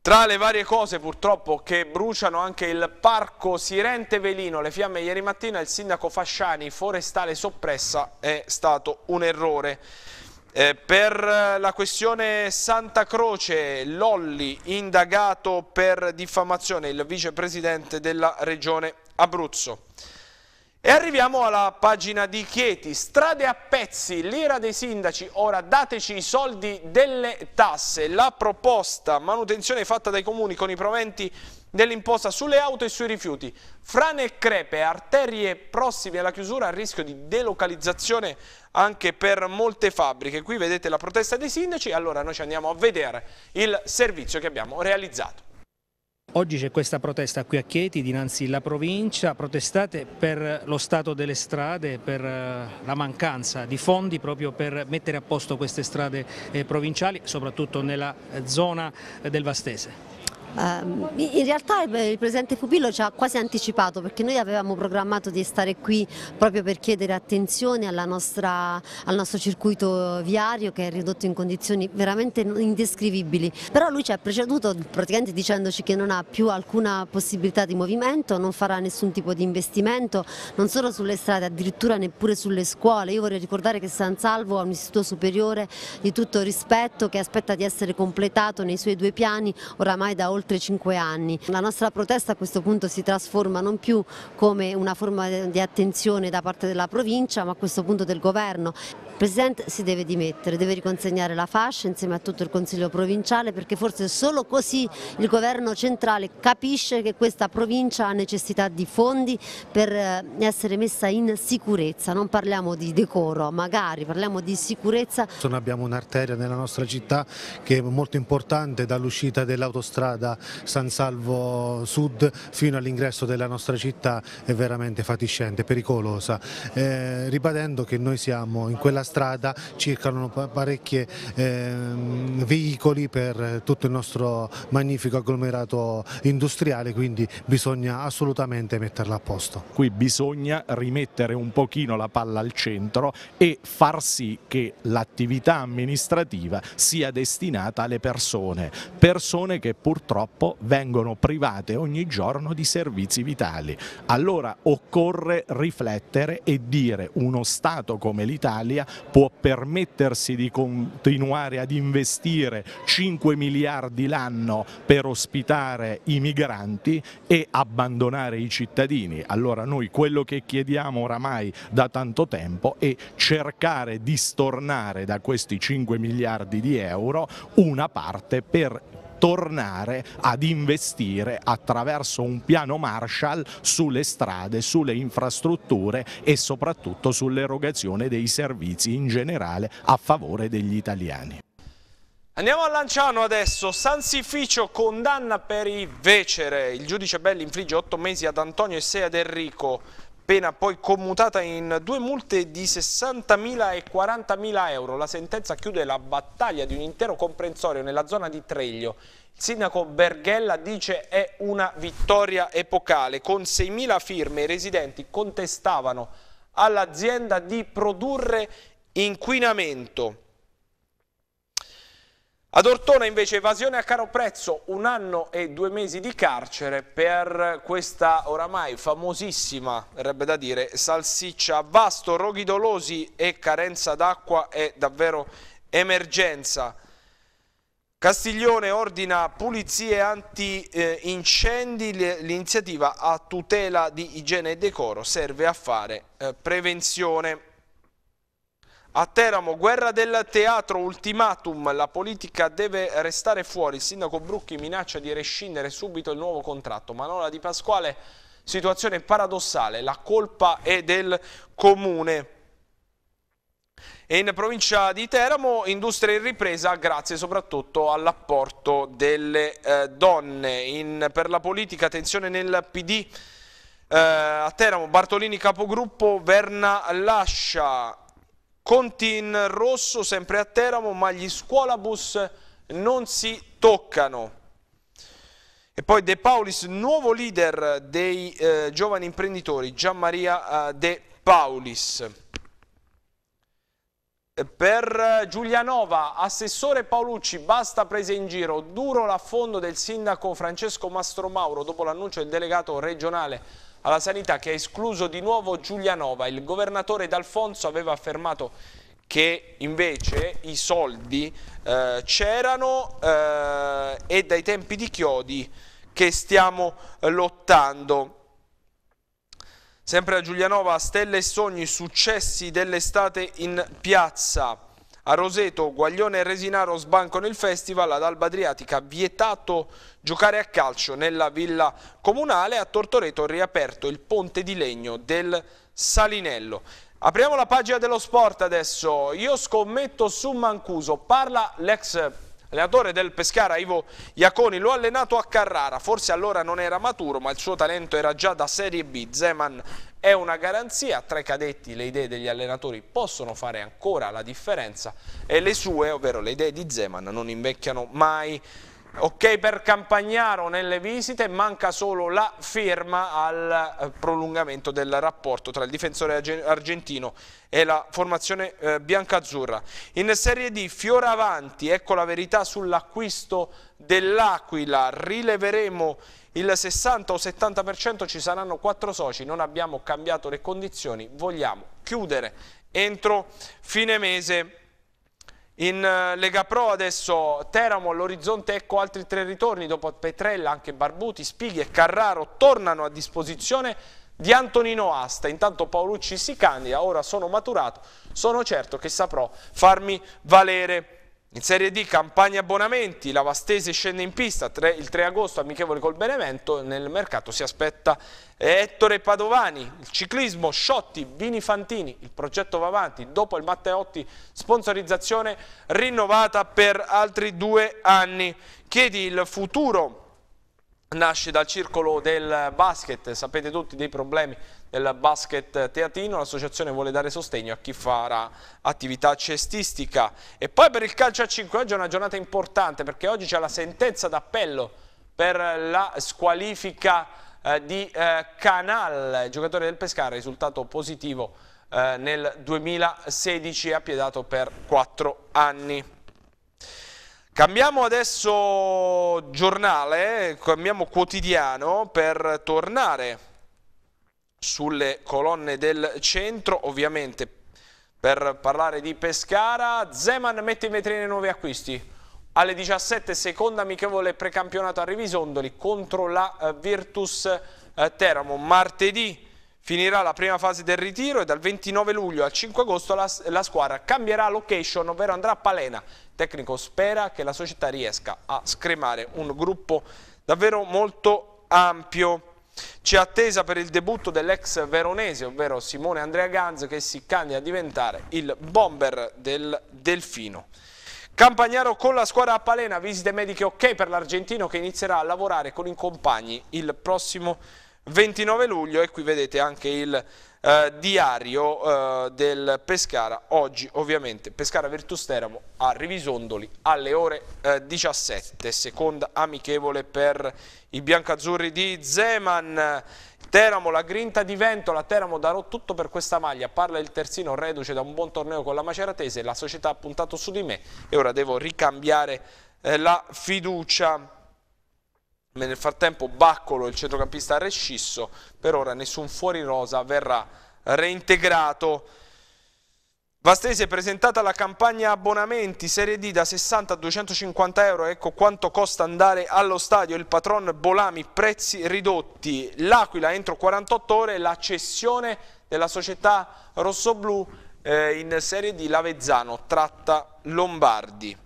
Tra le varie cose purtroppo che bruciano anche il parco Sirente Velino, le fiamme ieri mattina il sindaco Fasciani, forestale soppressa, è stato un errore. Eh, per eh, la questione Santa Croce, Lolli indagato per diffamazione, il vicepresidente della regione Abruzzo. E arriviamo alla pagina di Chieti, strade a pezzi, l'ira dei sindaci, ora dateci i soldi delle tasse, la proposta, manutenzione fatta dai comuni con i proventi dell'imposta sulle auto e sui rifiuti. Frane e crepe, arterie prossime alla chiusura a rischio di delocalizzazione anche per molte fabbriche. Qui vedete la protesta dei sindaci, allora noi ci andiamo a vedere il servizio che abbiamo realizzato. Oggi c'è questa protesta qui a Chieti, dinanzi alla provincia, protestate per lo stato delle strade, per eh, la mancanza di fondi proprio per mettere a posto queste strade eh, provinciali, soprattutto nella eh, zona del Vastese. Ehm, in realtà il Presidente Pupillo ci ha quasi anticipato perché noi avevamo programmato di stare qui proprio per chiedere attenzione nostra, al nostro circuito viario che è ridotto in condizioni veramente indescrivibili, però lui ci ha preceduto praticamente dicendoci che non ha più alcuna possibilità di movimento, non farà nessun tipo di investimento, non solo sulle strade, addirittura neppure sulle scuole. Io vorrei ricordare che San Salvo ha un istituto superiore di tutto rispetto che aspetta di essere completato nei suoi due piani oramai da oltre oltre cinque anni. La nostra protesta a questo punto si trasforma non più come una forma di attenzione da parte della provincia ma a questo punto del governo. Il Presidente si deve dimettere, deve riconsegnare la fascia insieme a tutto il Consiglio provinciale perché forse solo così il governo centrale capisce che questa provincia ha necessità di fondi per eh, essere messa in sicurezza, non parliamo di decoro, magari parliamo di sicurezza. Abbiamo un'arteria nella nostra città che è molto importante dall'uscita dell'autostrada San Salvo Sud fino all'ingresso della nostra città è veramente fatiscente, pericolosa, eh, ribadendo che noi siamo in quella strada circolano parecchi eh, veicoli per tutto il nostro magnifico agglomerato industriale, quindi bisogna assolutamente metterla a posto. Qui bisogna rimettere un pochino la palla al centro e far sì che l'attività amministrativa sia destinata alle persone, persone che purtroppo vengono private ogni giorno di servizi vitali. Allora occorre riflettere e dire uno Stato come l'Italia può permettersi di continuare ad investire 5 miliardi l'anno per ospitare i migranti e abbandonare i cittadini. Allora noi quello che chiediamo oramai da tanto tempo è cercare di stornare da questi 5 miliardi di euro una parte per tornare ad investire attraverso un piano Marshall sulle strade, sulle infrastrutture e soprattutto sull'erogazione dei servizi in generale a favore degli italiani. Andiamo a Lanciano adesso, Sansificio condanna per i vecere, il giudice Belli infligge 8 mesi ad Antonio e 6 ad Enrico, pena poi commutata in due multe di 60.000 e 40.000 euro. La sentenza chiude la battaglia di un intero comprensorio nella zona di Treglio. Il sindaco Berghella dice è una vittoria epocale. Con 6.000 firme i residenti contestavano all'azienda di produrre inquinamento. Ad Ortona invece evasione a caro prezzo, un anno e due mesi di carcere per questa oramai famosissima, verrebbe da dire, salsiccia. Vasto, roghi dolosi e carenza d'acqua è davvero emergenza. Castiglione ordina pulizie anti-incendi, l'iniziativa a tutela di igiene e decoro serve a fare eh, prevenzione. A Teramo, guerra del teatro, ultimatum, la politica deve restare fuori. Il sindaco Brucchi minaccia di rescindere subito il nuovo contratto. Manola Di Pasquale, situazione paradossale, la colpa è del comune. E in provincia di Teramo, industria in ripresa grazie soprattutto all'apporto delle eh, donne. In, per la politica, tensione nel PD. Eh, a Teramo, Bartolini capogruppo, Verna lascia Conti in rosso sempre a Teramo, ma gli scuolabus non si toccano. E poi De Paulis, nuovo leader dei eh, giovani imprenditori, Gianmaria eh, De Paulis. Per Giulianova, assessore Paolucci, basta prese in giro, duro l'affondo del sindaco Francesco Mastromauro dopo l'annuncio del delegato regionale alla sanità che ha escluso di nuovo Giulianova. Il governatore D'Alfonso aveva affermato che invece i soldi eh, c'erano eh, e dai tempi di Chiodi che stiamo eh, lottando. Sempre a Giulianova, stelle e sogni, successi dell'estate in piazza. A Roseto, Guaglione e Resinaro sbancano il festival, ad Alba Adriatica vietato giocare a calcio nella villa comunale, a Tortoreto riaperto il ponte di legno del Salinello. Apriamo la pagina dello sport adesso, io scommetto su Mancuso, parla l'ex allenatore del Pescara Ivo Iaconi lo ha allenato a Carrara, forse allora non era maturo ma il suo talento era già da Serie B, Zeman è una garanzia, tra i cadetti le idee degli allenatori possono fare ancora la differenza e le sue, ovvero le idee di Zeman, non invecchiano mai. Ok per Campagnaro nelle visite, manca solo la firma al eh, prolungamento del rapporto tra il difensore argentino e la formazione eh, biancazzurra. In Serie D, Fioravanti, ecco la verità sull'acquisto dell'Aquila, rileveremo il 60 o 70% ci saranno quattro soci, non abbiamo cambiato le condizioni, vogliamo chiudere entro fine mese. In eh, Lega Pro adesso Teramo, l'Orizzonte, Ecco altri tre ritorni dopo Petrella, anche Barbuti, Spighi e Carraro tornano a disposizione di Antonino Asta. Intanto Paolucci si candida, ora sono maturato, sono certo che saprò farmi valere in Serie D campagna abbonamenti, la Vastese scende in pista tre, il 3 agosto amichevole col Benevento, nel mercato si aspetta eh, Ettore Padovani, il ciclismo Sciotti, Vini Fantini, il progetto va avanti, dopo il Matteotti sponsorizzazione rinnovata per altri due anni. Chiedi il futuro nasce dal circolo del basket, sapete tutti dei problemi del basket teatino, l'associazione vuole dare sostegno a chi farà attività cestistica. E poi per il calcio a 5 oggi è una giornata importante perché oggi c'è la sentenza d'appello per la squalifica eh, di eh, Canal, giocatore del Pescara, risultato positivo eh, nel 2016 e appiedato per 4 anni. Cambiamo adesso giornale, cambiamo quotidiano per tornare sulle colonne del centro, ovviamente per parlare di Pescara, Zeman mette in vetrine nuovi acquisti. Alle 17 seconda amichevole precampionato a Rivisondoli contro la eh, Virtus eh, Teramo. Martedì finirà la prima fase del ritiro e dal 29 luglio al 5 agosto la, la squadra cambierà location, ovvero andrà a Palena. Il tecnico spera che la società riesca a scremare un gruppo davvero molto ampio. C'è attesa per il debutto dell'ex veronese, ovvero Simone Andrea Ganz, che si candida a diventare il bomber del Delfino. Campagnaro con la squadra a Palena, visite mediche ok per l'argentino che inizierà a lavorare con i compagni il prossimo 29 luglio e qui vedete anche il eh, diario eh, del Pescara, oggi ovviamente Pescara Virtus Teramo a Rivisondoli alle ore eh, 17, seconda amichevole per i biancazzurri di Zeman. Teramo, la grinta di Ventola, Teramo darò tutto per questa maglia, parla il terzino reduce da un buon torneo con la Maceratese, la società ha puntato su di me e ora devo ricambiare eh, la fiducia. Nel frattempo Baccolo, il centrocampista, ha rescisso, per ora nessun fuori rosa verrà reintegrato. Vastesi è presentata la campagna abbonamenti Serie D da 60 a 250 euro, ecco quanto costa andare allo stadio, il patron Bolami, prezzi ridotti, l'Aquila entro 48 ore, la cessione della società rossoblù eh, in Serie D, l'Avezzano tratta Lombardi.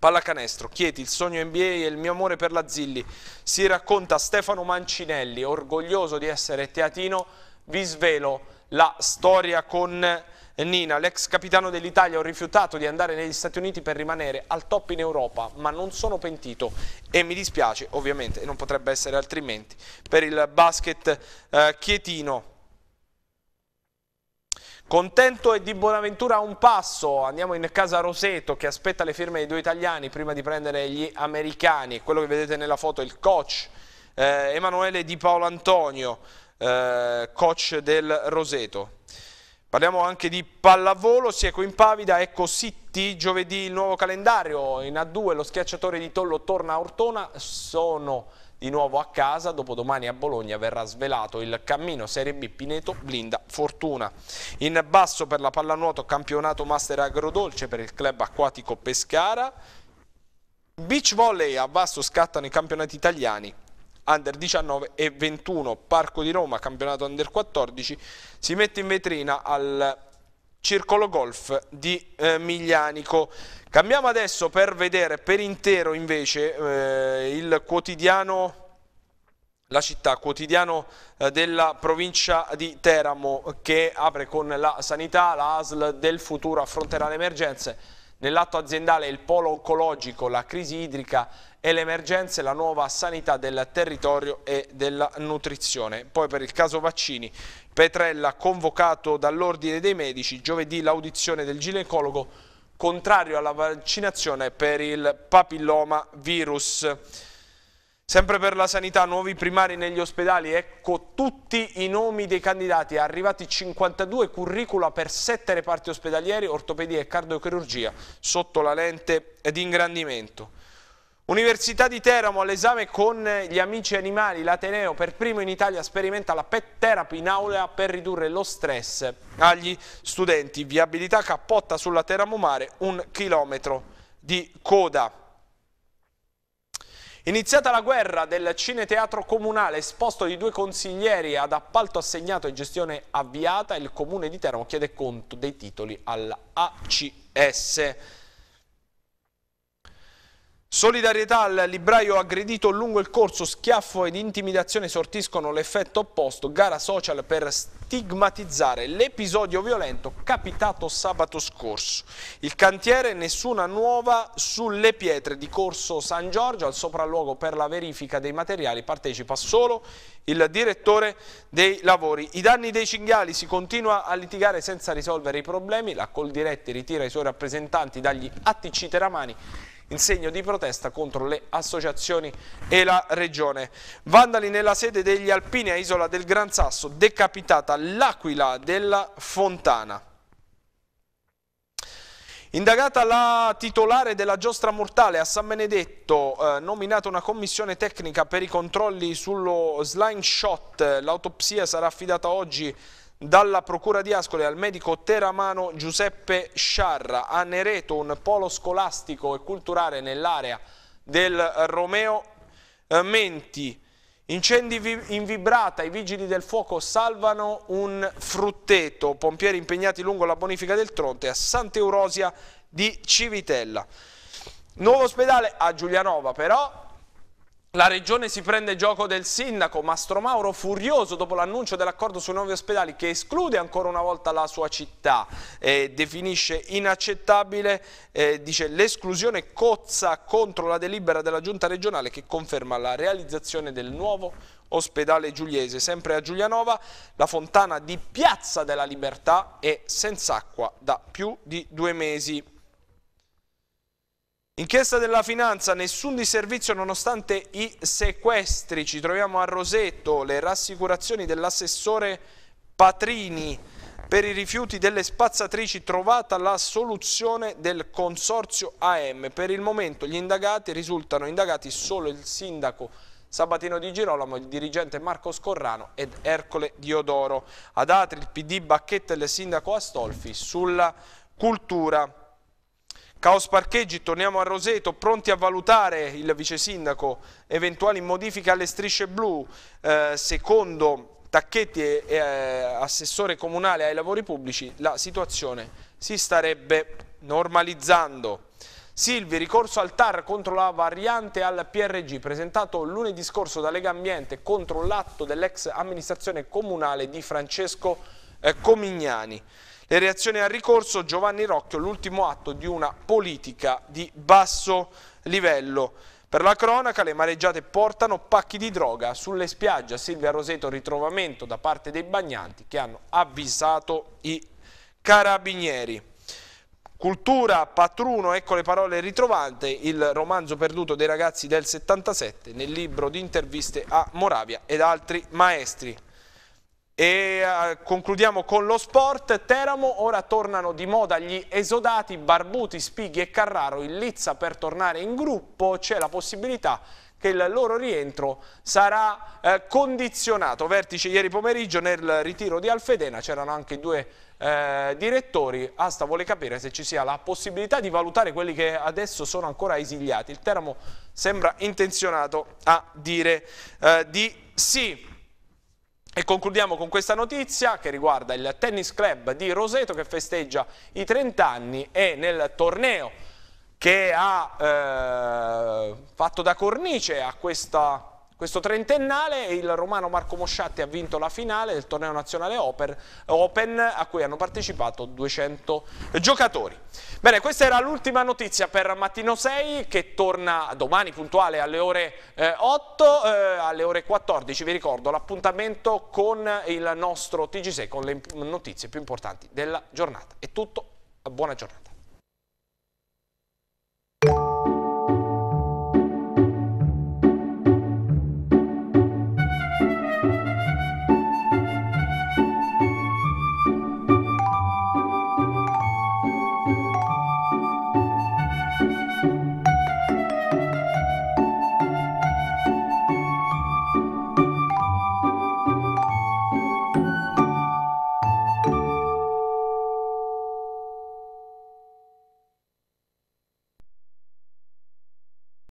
Pallacanestro, Chieti, il sogno NBA e il mio amore per la Zilli. Si racconta Stefano Mancinelli, orgoglioso di essere teatino, vi svelo la storia con Nina. L'ex capitano dell'Italia ho rifiutato di andare negli Stati Uniti per rimanere al top in Europa, ma non sono pentito e mi dispiace ovviamente, e non potrebbe essere altrimenti, per il basket eh, chietino. Contento e di Buonaventura a un passo, andiamo in casa Roseto che aspetta le firme dei due italiani prima di prendere gli americani, quello che vedete nella foto è il coach eh, Emanuele Di Paolo Antonio, eh, coach del Roseto. Parliamo anche di pallavolo, Sieco in Pavida, ecco City, giovedì il nuovo calendario, in A2 lo schiacciatore di Tollo torna a Ortona, sono di nuovo a casa, dopodomani a Bologna verrà svelato il cammino Serie B Pineto Blinda Fortuna. In basso per la pallanuoto campionato Master Agrodolce per il club acquatico Pescara. Beach volley a basso scattano i campionati italiani Under 19 e 21, Parco di Roma, campionato Under 14, si mette in vetrina al Circolo Golf di eh, Miglianico. Cambiamo adesso per vedere per intero invece eh, il quotidiano la città, quotidiano eh, della provincia di Teramo che apre con la sanità, la ASL del futuro affronterà le emergenze. Nell'atto aziendale il polo oncologico, la crisi idrica e le emergenze, la nuova sanità del territorio e della nutrizione. Poi per il caso vaccini Petrella convocato dall'Ordine dei Medici, giovedì l'audizione del ginecologo contrario alla vaccinazione per il papilloma virus. Sempre per la sanità, nuovi primari negli ospedali, ecco tutti i nomi dei candidati, arrivati 52 curricula per 7 reparti ospedalieri, ortopedia e cardiochirurgia sotto la lente d'ingrandimento. ingrandimento. Università di Teramo all'esame con gli amici animali, l'Ateneo per primo in Italia sperimenta la pet therapy in aula per ridurre lo stress agli studenti. Viabilità cappotta sulla Teramo Mare, un chilometro di coda. Iniziata la guerra del Cineteatro Comunale, esposto di due consiglieri ad appalto assegnato e gestione avviata, il Comune di Teramo chiede conto dei titoli all'ACS. ACS. Solidarietà al libraio aggredito lungo il corso, schiaffo ed intimidazione sortiscono l'effetto opposto, gara social per stigmatizzare l'episodio violento capitato sabato scorso. Il cantiere Nessuna Nuova sulle pietre di Corso San Giorgio, al sopralluogo per la verifica dei materiali, partecipa solo il direttore dei lavori. I danni dei cinghiali si continua a litigare senza risolvere i problemi, la Coldiretti ritira i suoi rappresentanti dagli attici teramani in segno di protesta contro le associazioni e la regione. Vandali nella sede degli Alpini a Isola del Gran Sasso, decapitata l'aquila della Fontana. Indagata la titolare della giostra mortale a San Benedetto, eh, nominata una commissione tecnica per i controlli sullo slime shot, l'autopsia sarà affidata oggi dalla Procura di Ascoli al medico teramano Giuseppe Sciarra. A Nereto un polo scolastico e culturale nell'area del Romeo Menti. Incendi in vibrata, i vigili del fuoco salvano un frutteto, pompieri impegnati lungo la bonifica del Tronte a Sant'Eurosia di Civitella. Nuovo ospedale a Giulianova però, la regione si prende gioco del sindaco Mastro Mauro furioso dopo l'annuncio dell'accordo sui nuovi ospedali che esclude ancora una volta la sua città e definisce inaccettabile eh, l'esclusione cozza contro la delibera della giunta regionale che conferma la realizzazione del nuovo ospedale giuliese. Sempre a Giulianova la fontana di Piazza della Libertà è senza acqua da più di due mesi. Inchiesta della finanza, nessun disservizio nonostante i sequestri. Ci troviamo a Rosetto, le rassicurazioni dell'assessore Patrini. Per i rifiuti delle spazzatrici trovata la soluzione del consorzio AM. Per il momento gli indagati risultano indagati solo il sindaco Sabatino Di Girolamo, il dirigente Marco Scorrano ed Ercole Diodoro. Ad Atri il PD Bacchetta e il sindaco Astolfi sulla cultura. Caos parcheggi, torniamo a Roseto, pronti a valutare il vice sindaco eventuali modifiche alle strisce blu, eh, secondo Tacchetti e, e eh, assessore comunale ai lavori pubblici, la situazione si starebbe normalizzando. Silvi, ricorso al TAR contro la variante al PRG, presentato lunedì scorso da Lega Ambiente contro l'atto dell'ex amministrazione comunale di Francesco eh, Comignani. Le reazioni al ricorso, Giovanni Rocchio, l'ultimo atto di una politica di basso livello. Per la cronaca le mareggiate portano pacchi di droga sulle spiagge. Silvia Roseto ritrovamento da parte dei bagnanti che hanno avvisato i carabinieri. Cultura, patruno, ecco le parole ritrovate, il romanzo perduto dei ragazzi del 77 nel libro di interviste a Moravia ed altri maestri. E eh, concludiamo con lo sport, Teramo, ora tornano di moda gli esodati Barbuti, Spighi e Carraro in Lizza per tornare in gruppo, c'è la possibilità che il loro rientro sarà eh, condizionato. Vertice ieri pomeriggio nel ritiro di Alfedena c'erano anche due eh, direttori, Asta vuole capire se ci sia la possibilità di valutare quelli che adesso sono ancora esiliati, il Teramo sembra intenzionato a dire eh, di sì. E concludiamo con questa notizia che riguarda il tennis club di Roseto che festeggia i 30 anni e nel torneo che ha eh, fatto da cornice a questa questo trentennale, il romano Marco Mosciatti ha vinto la finale del torneo nazionale Open a cui hanno partecipato 200 giocatori. Bene, questa era l'ultima notizia per Mattino 6 che torna domani puntuale alle ore 8, eh, eh, alle ore 14 vi ricordo l'appuntamento con il nostro TG6 con le notizie più importanti della giornata. È tutto, buona giornata.